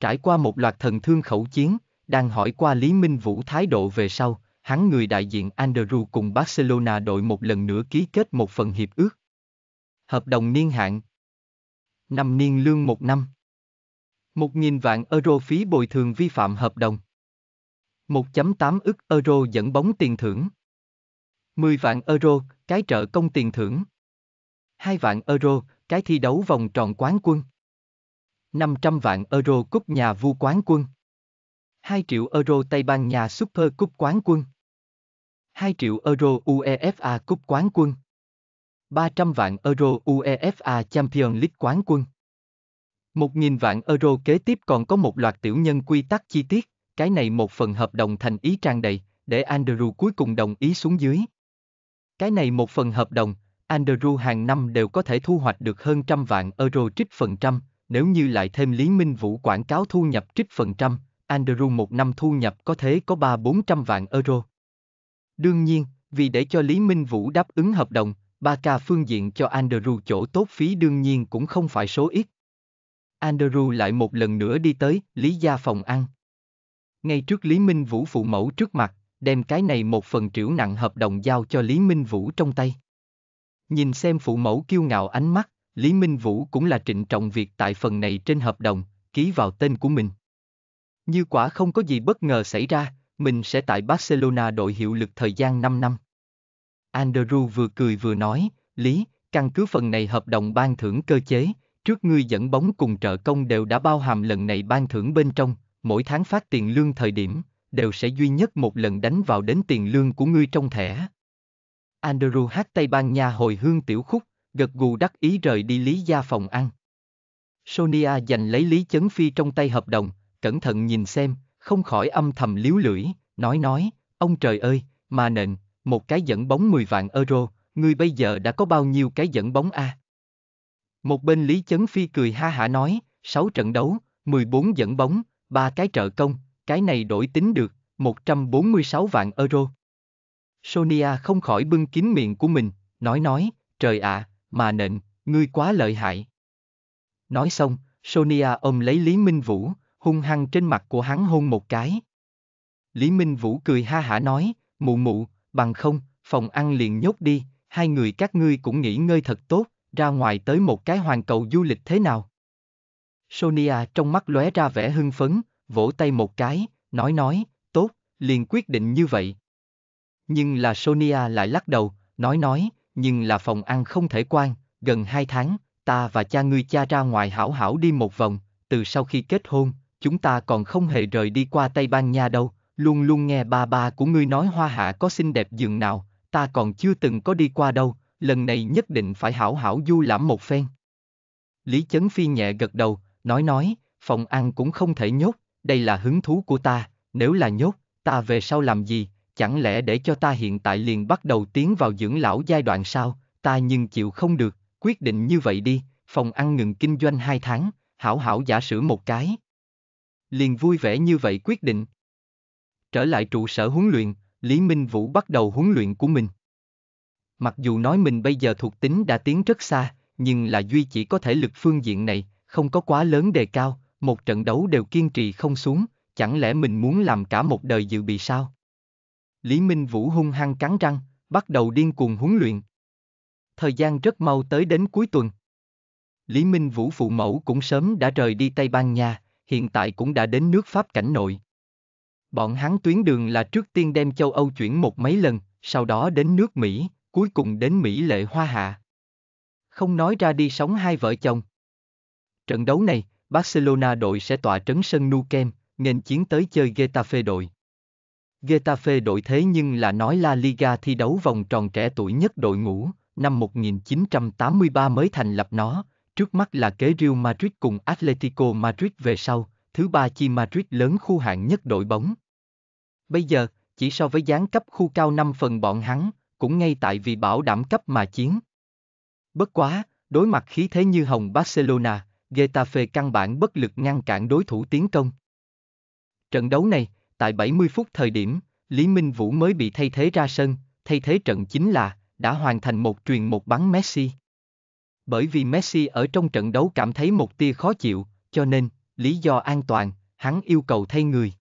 Trải qua một loạt thần thương khẩu chiến, đang hỏi qua Lý Minh Vũ thái độ về sau, hắn người đại diện Andrew cùng Barcelona đội một lần nữa ký kết một phần hiệp ước. Hợp đồng niên hạn. Năm niên lương một năm. một nghìn vạn euro phí bồi thường vi phạm hợp đồng. 1.8 ức euro dẫn bóng tiền thưởng. 10 vạn euro, cái trợ công tiền thưởng. 2 vạn euro, cái thi đấu vòng tròn quán quân. 500 vạn euro cúp nhà vu quán quân. 2 triệu euro Tây Ban Nha Super Cup quán quân. 2 triệu euro UEFA Cúp Quán Quân, 300 vạn euro UEFA Champions League Quán Quân. 1.000 vạn euro kế tiếp còn có một loạt tiểu nhân quy tắc chi tiết, cái này một phần hợp đồng thành ý trang đầy, để Andrew cuối cùng đồng ý xuống dưới. Cái này một phần hợp đồng, Andrew hàng năm đều có thể thu hoạch được hơn trăm vạn euro trích phần trăm, nếu như lại thêm Lý Minh Vũ quảng cáo thu nhập trích phần trăm, Andrew một năm thu nhập có thể có 3-400 vạn euro. Đương nhiên, vì để cho Lý Minh Vũ đáp ứng hợp đồng, Barca phương diện cho Andrew chỗ tốt phí đương nhiên cũng không phải số ít. Andrew lại một lần nữa đi tới Lý Gia phòng ăn. Ngay trước Lý Minh Vũ phụ mẫu trước mặt, đem cái này một phần triệu nặng hợp đồng giao cho Lý Minh Vũ trong tay. Nhìn xem phụ mẫu kiêu ngạo ánh mắt, Lý Minh Vũ cũng là trịnh trọng việc tại phần này trên hợp đồng, ký vào tên của mình. Như quả không có gì bất ngờ xảy ra, mình sẽ tại Barcelona đội hiệu lực thời gian 5 năm. Andrew vừa cười vừa nói, Lý, căn cứ phần này hợp đồng ban thưởng cơ chế, trước ngươi dẫn bóng cùng trợ công đều đã bao hàm lần này ban thưởng bên trong, mỗi tháng phát tiền lương thời điểm, đều sẽ duy nhất một lần đánh vào đến tiền lương của ngươi trong thẻ. Andrew hát Tây Ban Nha hồi hương tiểu khúc, gật gù đắc ý rời đi Lý gia phòng ăn. Sonia giành lấy Lý Chấn Phi trong tay hợp đồng, cẩn thận nhìn xem, không khỏi âm thầm liếu lưỡi, nói nói, ông trời ơi, mà nện, một cái dẫn bóng 10 vạn euro, người bây giờ đã có bao nhiêu cái dẫn bóng a? À? Một bên Lý Chấn Phi cười ha hả nói, 6 trận đấu, 14 dẫn bóng, ba cái trợ công, cái này đổi tính được, 146 vạn euro. Sonia không khỏi bưng kín miệng của mình, nói nói, trời ạ, à, mà nện, ngươi quá lợi hại. Nói xong, Sonia ôm lấy Lý Minh Vũ, hung hăng trên mặt của hắn hôn một cái. Lý Minh Vũ cười ha hả nói, mụ mụ, bằng không, phòng ăn liền nhốt đi, hai người các ngươi cũng nghỉ ngơi thật tốt, ra ngoài tới một cái hoàn cầu du lịch thế nào. Sonia trong mắt lóe ra vẻ hưng phấn, vỗ tay một cái, nói nói, tốt, liền quyết định như vậy. Nhưng là Sonia lại lắc đầu, nói nói, nhưng là phòng ăn không thể quan, gần hai tháng, ta và cha ngươi cha ra ngoài hảo hảo đi một vòng, từ sau khi kết hôn, chúng ta còn không hề rời đi qua Tây Ban Nha đâu, luôn luôn nghe ba ba của ngươi nói hoa hạ có xinh đẹp dường nào, ta còn chưa từng có đi qua đâu, lần này nhất định phải hảo hảo du lãm một phen. Lý Chấn Phi nhẹ gật đầu, nói nói, phòng ăn cũng không thể nhốt, đây là hứng thú của ta, nếu là nhốt, ta về sau làm gì, chẳng lẽ để cho ta hiện tại liền bắt đầu tiến vào dưỡng lão giai đoạn sao, ta nhưng chịu không được, quyết định như vậy đi, phòng ăn ngừng kinh doanh hai tháng, hảo hảo giả sử một cái liền vui vẻ như vậy quyết định. Trở lại trụ sở huấn luyện, Lý Minh Vũ bắt đầu huấn luyện của mình. Mặc dù nói mình bây giờ thuộc tính đã tiến rất xa, nhưng là duy chỉ có thể lực phương diện này, không có quá lớn đề cao, một trận đấu đều kiên trì không xuống, chẳng lẽ mình muốn làm cả một đời dự bị sao? Lý Minh Vũ hung hăng cắn răng, bắt đầu điên cuồng huấn luyện. Thời gian rất mau tới đến cuối tuần. Lý Minh Vũ phụ mẫu cũng sớm đã rời đi Tây Ban Nha, hiện tại cũng đã đến nước Pháp cảnh nội. Bọn hắn tuyến đường là trước tiên đem châu Âu chuyển một mấy lần, sau đó đến nước Mỹ, cuối cùng đến Mỹ lệ hoa hạ. Không nói ra đi sống hai vợ chồng. Trận đấu này, Barcelona đội sẽ tọa trấn sân Nou Camp, nghênh chiến tới chơi Getafe đội. Getafe đội thế nhưng là nói La Liga thi đấu vòng tròn trẻ tuổi nhất đội ngũ, năm 1983 mới thành lập nó, trước mắt là kế Real Madrid cùng Atletico Madrid về sau, thứ ba chi Madrid lớn khu hạng nhất đội bóng. Bây giờ, chỉ so với gián cấp khu cao 5 phần bọn hắn, cũng ngay tại vì bảo đảm cấp mà chiến. Bất quá, đối mặt khí thế như hồng Barcelona, Getafe căn bản bất lực ngăn cản đối thủ tiến công. Trận đấu này, tại 70 phút thời điểm, Lý Minh Vũ mới bị thay thế ra sân, thay thế trận chính là, đã hoàn thành một truyền một bắn Messi bởi vì Messi ở trong trận đấu cảm thấy một tia khó chịu, cho nên, lý do an toàn, hắn yêu cầu thay người.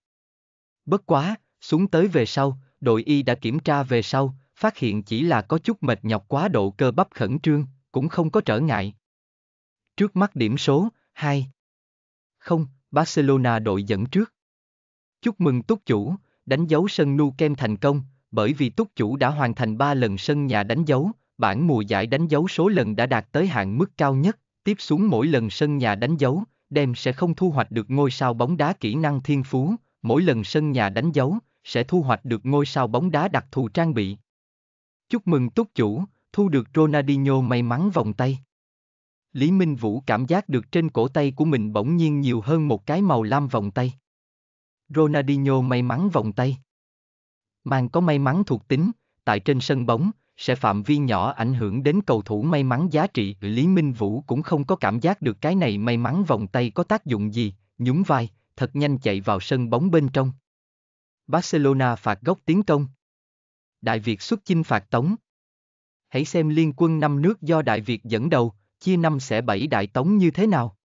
Bất quá, xuống tới về sau, đội y đã kiểm tra về sau, phát hiện chỉ là có chút mệt nhọc quá độ cơ bắp khẩn trương, cũng không có trở ngại. Trước mắt điểm số, 2. Không, Barcelona đội dẫn trước. Chúc mừng túc chủ, đánh dấu sân nu kem thành công, bởi vì túc chủ đã hoàn thành 3 lần sân nhà đánh dấu, bản mùa giải đánh dấu số lần đã đạt tới hạn mức cao nhất, tiếp xuống mỗi lần sân nhà đánh dấu, đem sẽ không thu hoạch được ngôi sao bóng đá kỹ năng thiên phú, mỗi lần sân nhà đánh dấu, sẽ thu hoạch được ngôi sao bóng đá đặc thù trang bị. Chúc mừng túc chủ, thu được Ronaldinho may mắn vòng tay. Lý Minh Vũ cảm giác được trên cổ tay của mình bỗng nhiên nhiều hơn một cái màu lam vòng tay. Ronaldinho may mắn vòng tay. Mang có may mắn thuộc tính, tại trên sân bóng, sẽ phạm vi nhỏ ảnh hưởng đến cầu thủ may mắn giá trị. Lý Minh Vũ cũng không có cảm giác được cái này may mắn vòng tay có tác dụng gì, nhún vai, thật nhanh chạy vào sân bóng bên trong. Barcelona phạt góc tiến công. Đại Việt xuất chinh phạt Tống. Hãy xem liên quân năm nước do Đại Việt dẫn đầu, chia năm sẽ bảy Đại Tống như thế nào.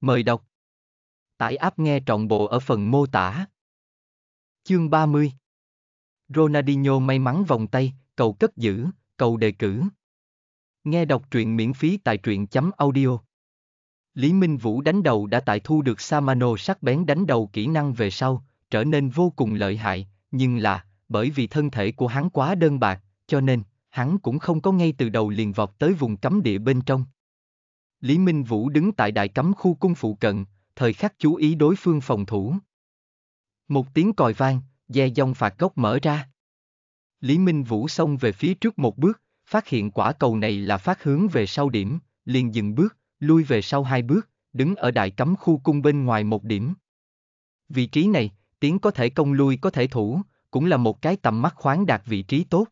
Mời đọc. Tải áp nghe trọn bộ ở phần mô tả. Chương 30 Ronaldinho may mắn vòng tay, cầu cất giữ, cầu đề cử. Nghe đọc truyện miễn phí tại truyện chấm audio. Lý Minh Vũ đánh đầu đã tại thu được Samano sắc bén đánh đầu kỹ năng về sau, trở nên vô cùng lợi hại, nhưng là, bởi vì thân thể của hắn quá đơn bạc, cho nên, hắn cũng không có ngay từ đầu liền vọt tới vùng cấm địa bên trong. Lý Minh Vũ đứng tại đại cấm khu cung phụ cận, thời khắc chú ý đối phương phòng thủ. Một tiếng còi vang, dè dòng phạt góc mở ra. Lý Minh Vũ xông về phía trước một bước, phát hiện quả cầu này là phát hướng về sau điểm, liền dừng bước, lui về sau hai bước, đứng ở đại cấm khu cung bên ngoài một điểm. Vị trí này, tiếng có thể công lui có thể thủ, cũng là một cái tầm mắt khoáng đạt vị trí tốt.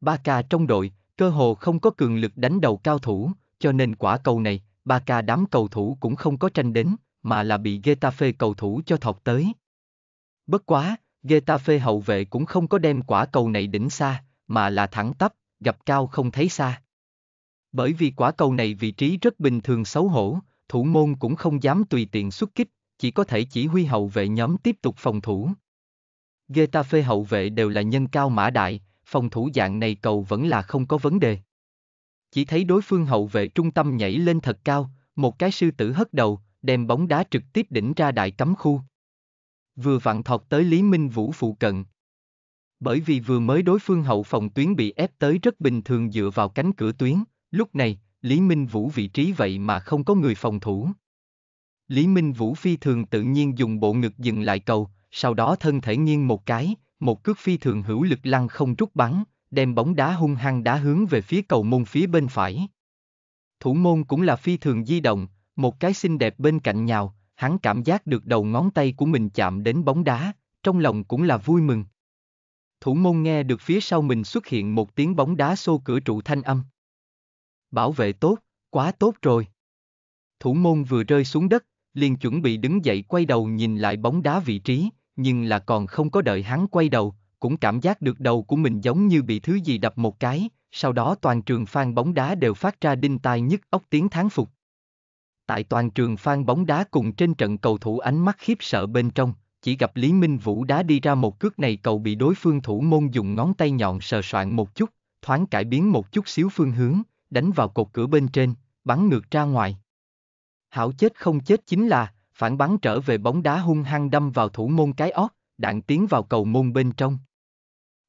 Ba ca trong đội, cơ hồ không có cường lực đánh đầu cao thủ, cho nên quả cầu này, ba ca đám cầu thủ cũng không có tranh đến, mà là bị Getafe cầu thủ cho thọc tới. Bất quá, Getafe hậu vệ cũng không có đem quả cầu này đỉnh xa, mà là thẳng tắp, gặp cao không thấy xa. Bởi vì quả cầu này vị trí rất bình thường xấu hổ, thủ môn cũng không dám tùy tiện xuất kích, chỉ có thể chỉ huy hậu vệ nhóm tiếp tục phòng thủ. Getafe hậu vệ đều là nhân cao mã đại, phòng thủ dạng này cầu vẫn là không có vấn đề. Chỉ thấy đối phương hậu vệ trung tâm nhảy lên thật cao, một cái sư tử hất đầu, đem bóng đá trực tiếp đỉnh ra đại cấm khu vừa vặn thọc tới Lý Minh Vũ phụ cận. Bởi vì vừa mới đối phương hậu phòng tuyến bị ép tới rất bình thường dựa vào cánh cửa tuyến, lúc này, Lý Minh Vũ vị trí vậy mà không có người phòng thủ. Lý Minh Vũ phi thường tự nhiên dùng bộ ngực dừng lại cầu, sau đó thân thể nghiêng một cái, một cước phi thường hữu lực lăng không rút bắn, đem bóng đá hung hăng đá hướng về phía cầu môn phía bên phải. Thủ môn cũng là phi thường di động, một cái xinh đẹp bên cạnh nhào, hắn cảm giác được đầu ngón tay của mình chạm đến bóng đá, trong lòng cũng là vui mừng. Thủ môn nghe được phía sau mình xuất hiện một tiếng bóng đá xô cửa trụ thanh âm. Bảo vệ tốt, quá tốt rồi. Thủ môn vừa rơi xuống đất, liền chuẩn bị đứng dậy quay đầu nhìn lại bóng đá vị trí, nhưng là còn không có đợi hắn quay đầu, cũng cảm giác được đầu của mình giống như bị thứ gì đập một cái, sau đó toàn trường phan bóng đá đều phát ra đinh tai nhức ốc tiếng thán phục. Tại toàn trường phan bóng đá cùng trên trận cầu thủ ánh mắt khiếp sợ bên trong, chỉ gặp Lý Minh Vũ đá đi ra một cước này cầu bị đối phương thủ môn dùng ngón tay nhọn sờ soạn một chút, thoáng cải biến một chút xíu phương hướng, đánh vào cột cửa bên trên, bắn ngược ra ngoài. Hảo chết không chết chính là, phản bắn trở về bóng đá hung hăng đâm vào thủ môn cái ót, đạn tiến vào cầu môn bên trong.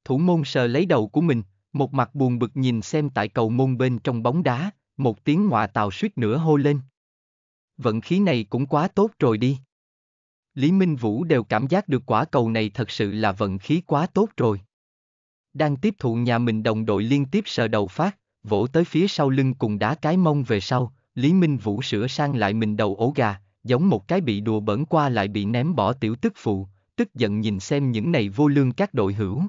Thủ môn sờ lấy đầu của mình, một mặt buồn bực nhìn xem tại cầu môn bên trong bóng đá, một tiếng ngọa tàu suýt nữa hô lên vận khí này cũng quá tốt rồi đi. Lý Minh Vũ đều cảm giác được quả cầu này thật sự là vận khí quá tốt rồi. Đang tiếp thụ nhà mình đồng đội liên tiếp sờ đầu phát, vỗ tới phía sau lưng cùng đá cái mông về sau, Lý Minh Vũ sửa sang lại mình đầu ổ gà, giống một cái bị đùa bẩn qua lại bị ném bỏ tiểu tức phụ, tức giận nhìn xem những này vô lương các đội hữu.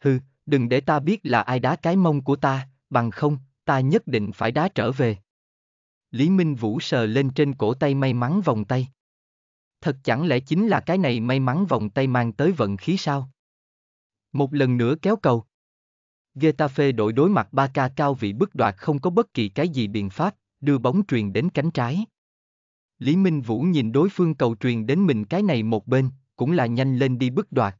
Hừ, đừng để ta biết là ai đá cái mông của ta, bằng không, ta nhất định phải đá trở về. Lý Minh Vũ sờ lên trên cổ tay may mắn vòng tay. Thật chẳng lẽ chính là cái này may mắn vòng tay mang tới vận khí sao? Một lần nữa kéo cầu. Getafe đội đối mặt ba ca cao vị bức đoạt không có bất kỳ cái gì biện pháp, đưa bóng truyền đến cánh trái. Lý Minh Vũ nhìn đối phương cầu truyền đến mình cái này một bên, cũng là nhanh lên đi bức đoạt.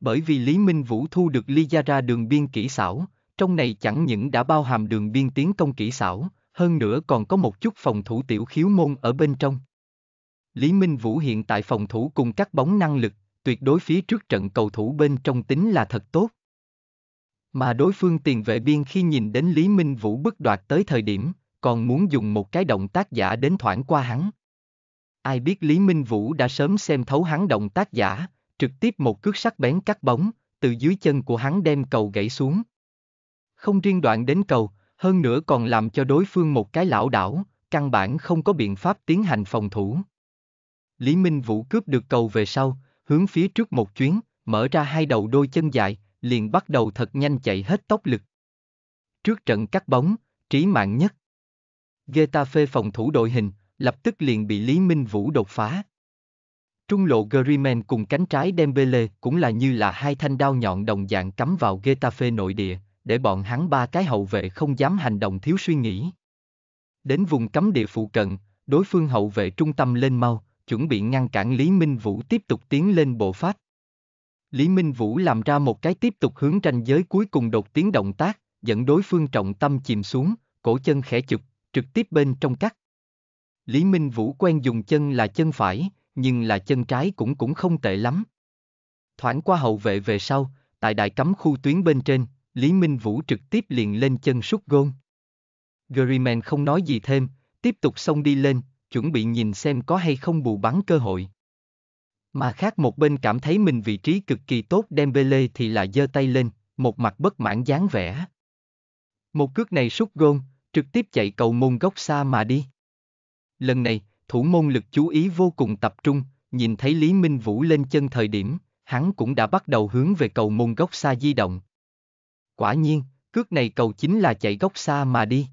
Bởi vì Lý Minh Vũ thu được ly gia ra đường biên kỹ xảo, trong này chẳng những đã bao hàm đường biên tiến công kỹ xảo, hơn nữa còn có một chút phòng thủ tiểu khiếu môn ở bên trong. Lý Minh Vũ hiện tại phòng thủ cùng các bóng năng lực, tuyệt đối phía trước trận cầu thủ bên trong tính là thật tốt. Mà đối phương tiền vệ biên khi nhìn đến Lý Minh Vũ bức đoạt tới thời điểm, còn muốn dùng một cái động tác giả đến thoảng qua hắn. Ai biết Lý Minh Vũ đã sớm xem thấu hắn động tác giả, trực tiếp một cước sắc bén cắt bóng, từ dưới chân của hắn đem cầu gãy xuống. Không riêng đoạn đến cầu, hơn nữa còn làm cho đối phương một cái lão đảo, căn bản không có biện pháp tiến hành phòng thủ. Lý Minh Vũ cướp được cầu về sau, hướng phía trước một chuyến, mở ra hai đầu đôi chân dài, liền bắt đầu thật nhanh chạy hết tốc lực. Trước trận cắt bóng, trí mạng nhất. Getafe phòng thủ đội hình, lập tức liền bị Lý Minh Vũ đột phá. Trung lộ Griezmann cùng cánh trái Dembele cũng là như là hai thanh đao nhọn đồng dạng cắm vào Getafe nội địa, để bọn hắn ba cái hậu vệ không dám hành động thiếu suy nghĩ. Đến vùng cấm địa phụ cận, đối phương hậu vệ trung tâm lên mau, chuẩn bị ngăn cản Lý Minh Vũ tiếp tục tiến lên bộ phát. Lý Minh Vũ làm ra một cái tiếp tục hướng tranh giới cuối cùng đột tiến động tác, dẫn đối phương trọng tâm chìm xuống, cổ chân khẽ chụp, trực tiếp bên trong cắt. Lý Minh Vũ quen dùng chân là chân phải, nhưng là chân trái cũng cũng không tệ lắm. Thoảng qua hậu vệ về sau, tại đại cấm khu tuyến bên trên, Lý Minh Vũ trực tiếp liền lên chân sút gôn. Griezmann không nói gì thêm, tiếp tục xông đi lên, chuẩn bị nhìn xem có hay không bù bắn cơ hội. Mà khác một bên cảm thấy mình vị trí cực kỳ tốt Dembele thì lại giơ tay lên, một mặt bất mãn dáng vẻ. Một cước này sút gôn, trực tiếp chạy cầu môn góc xa mà đi. Lần này, thủ môn lực chú ý vô cùng tập trung, nhìn thấy Lý Minh Vũ lên chân thời điểm, hắn cũng đã bắt đầu hướng về cầu môn góc xa di động, Quả nhiên, cước này cầu chính là chạy góc xa mà đi.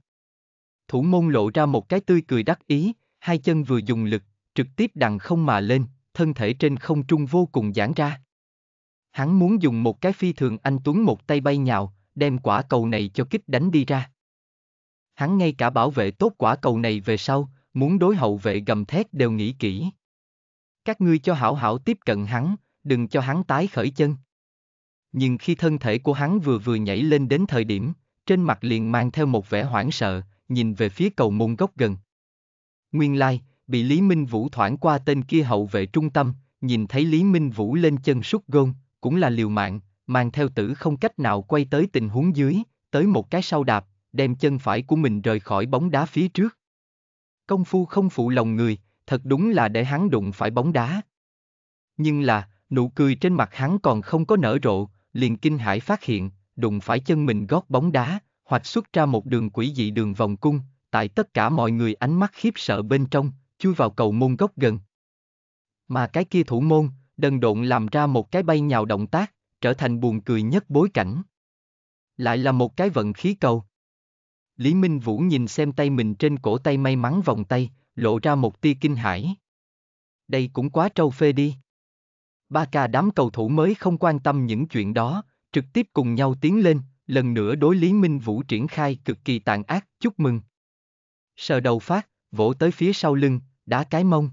Thủ môn lộ ra một cái tươi cười đắc ý, hai chân vừa dùng lực, trực tiếp đằng không mà lên, thân thể trên không trung vô cùng giãn ra. Hắn muốn dùng một cái phi thường anh Tuấn một tay bay nhào, đem quả cầu này cho kích đánh đi ra. Hắn ngay cả bảo vệ tốt quả cầu này về sau, muốn đối hậu vệ gầm thét đều nghĩ kỹ. Các ngươi cho hảo hảo tiếp cận hắn, đừng cho hắn tái khởi chân nhưng khi thân thể của hắn vừa vừa nhảy lên đến thời điểm, trên mặt liền mang theo một vẻ hoảng sợ, nhìn về phía cầu môn gốc gần. Nguyên lai, like, bị Lý Minh Vũ thoảng qua tên kia hậu vệ trung tâm, nhìn thấy Lý Minh Vũ lên chân sút gôn, cũng là liều mạng, mang theo tử không cách nào quay tới tình huống dưới, tới một cái sau đạp, đem chân phải của mình rời khỏi bóng đá phía trước. Công phu không phụ lòng người, thật đúng là để hắn đụng phải bóng đá. Nhưng là, nụ cười trên mặt hắn còn không có nở rộ, liền kinh hãi phát hiện, đụng phải chân mình gót bóng đá, hoạch xuất ra một đường quỷ dị đường vòng cung, tại tất cả mọi người ánh mắt khiếp sợ bên trong, chui vào cầu môn gốc gần. Mà cái kia thủ môn, đần độn làm ra một cái bay nhào động tác, trở thành buồn cười nhất bối cảnh. Lại là một cái vận khí cầu. Lý Minh Vũ nhìn xem tay mình trên cổ tay may mắn vòng tay, lộ ra một tia kinh hãi. Đây cũng quá trâu phê đi ba ca đám cầu thủ mới không quan tâm những chuyện đó, trực tiếp cùng nhau tiến lên, lần nữa đối Lý Minh Vũ triển khai cực kỳ tàn ác, chúc mừng. Sờ đầu phát, vỗ tới phía sau lưng, đá cái mông.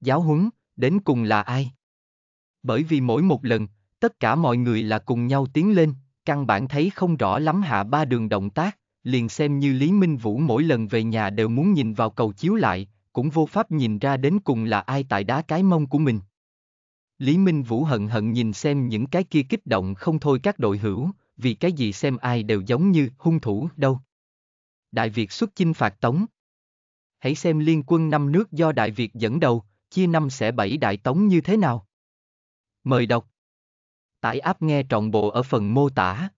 Giáo huấn, đến cùng là ai? Bởi vì mỗi một lần, tất cả mọi người là cùng nhau tiến lên, căn bản thấy không rõ lắm hạ ba đường động tác, liền xem như Lý Minh Vũ mỗi lần về nhà đều muốn nhìn vào cầu chiếu lại, cũng vô pháp nhìn ra đến cùng là ai tại đá cái mông của mình. Lý Minh Vũ hận hận nhìn xem những cái kia kích động không thôi các đội hữu, vì cái gì xem ai đều giống như hung thủ đâu. Đại Việt xuất chinh phạt Tống. Hãy xem liên quân năm nước do Đại Việt dẫn đầu, chia năm sẽ bảy Đại Tống như thế nào. Mời đọc. Tải áp nghe trọn bộ ở phần mô tả.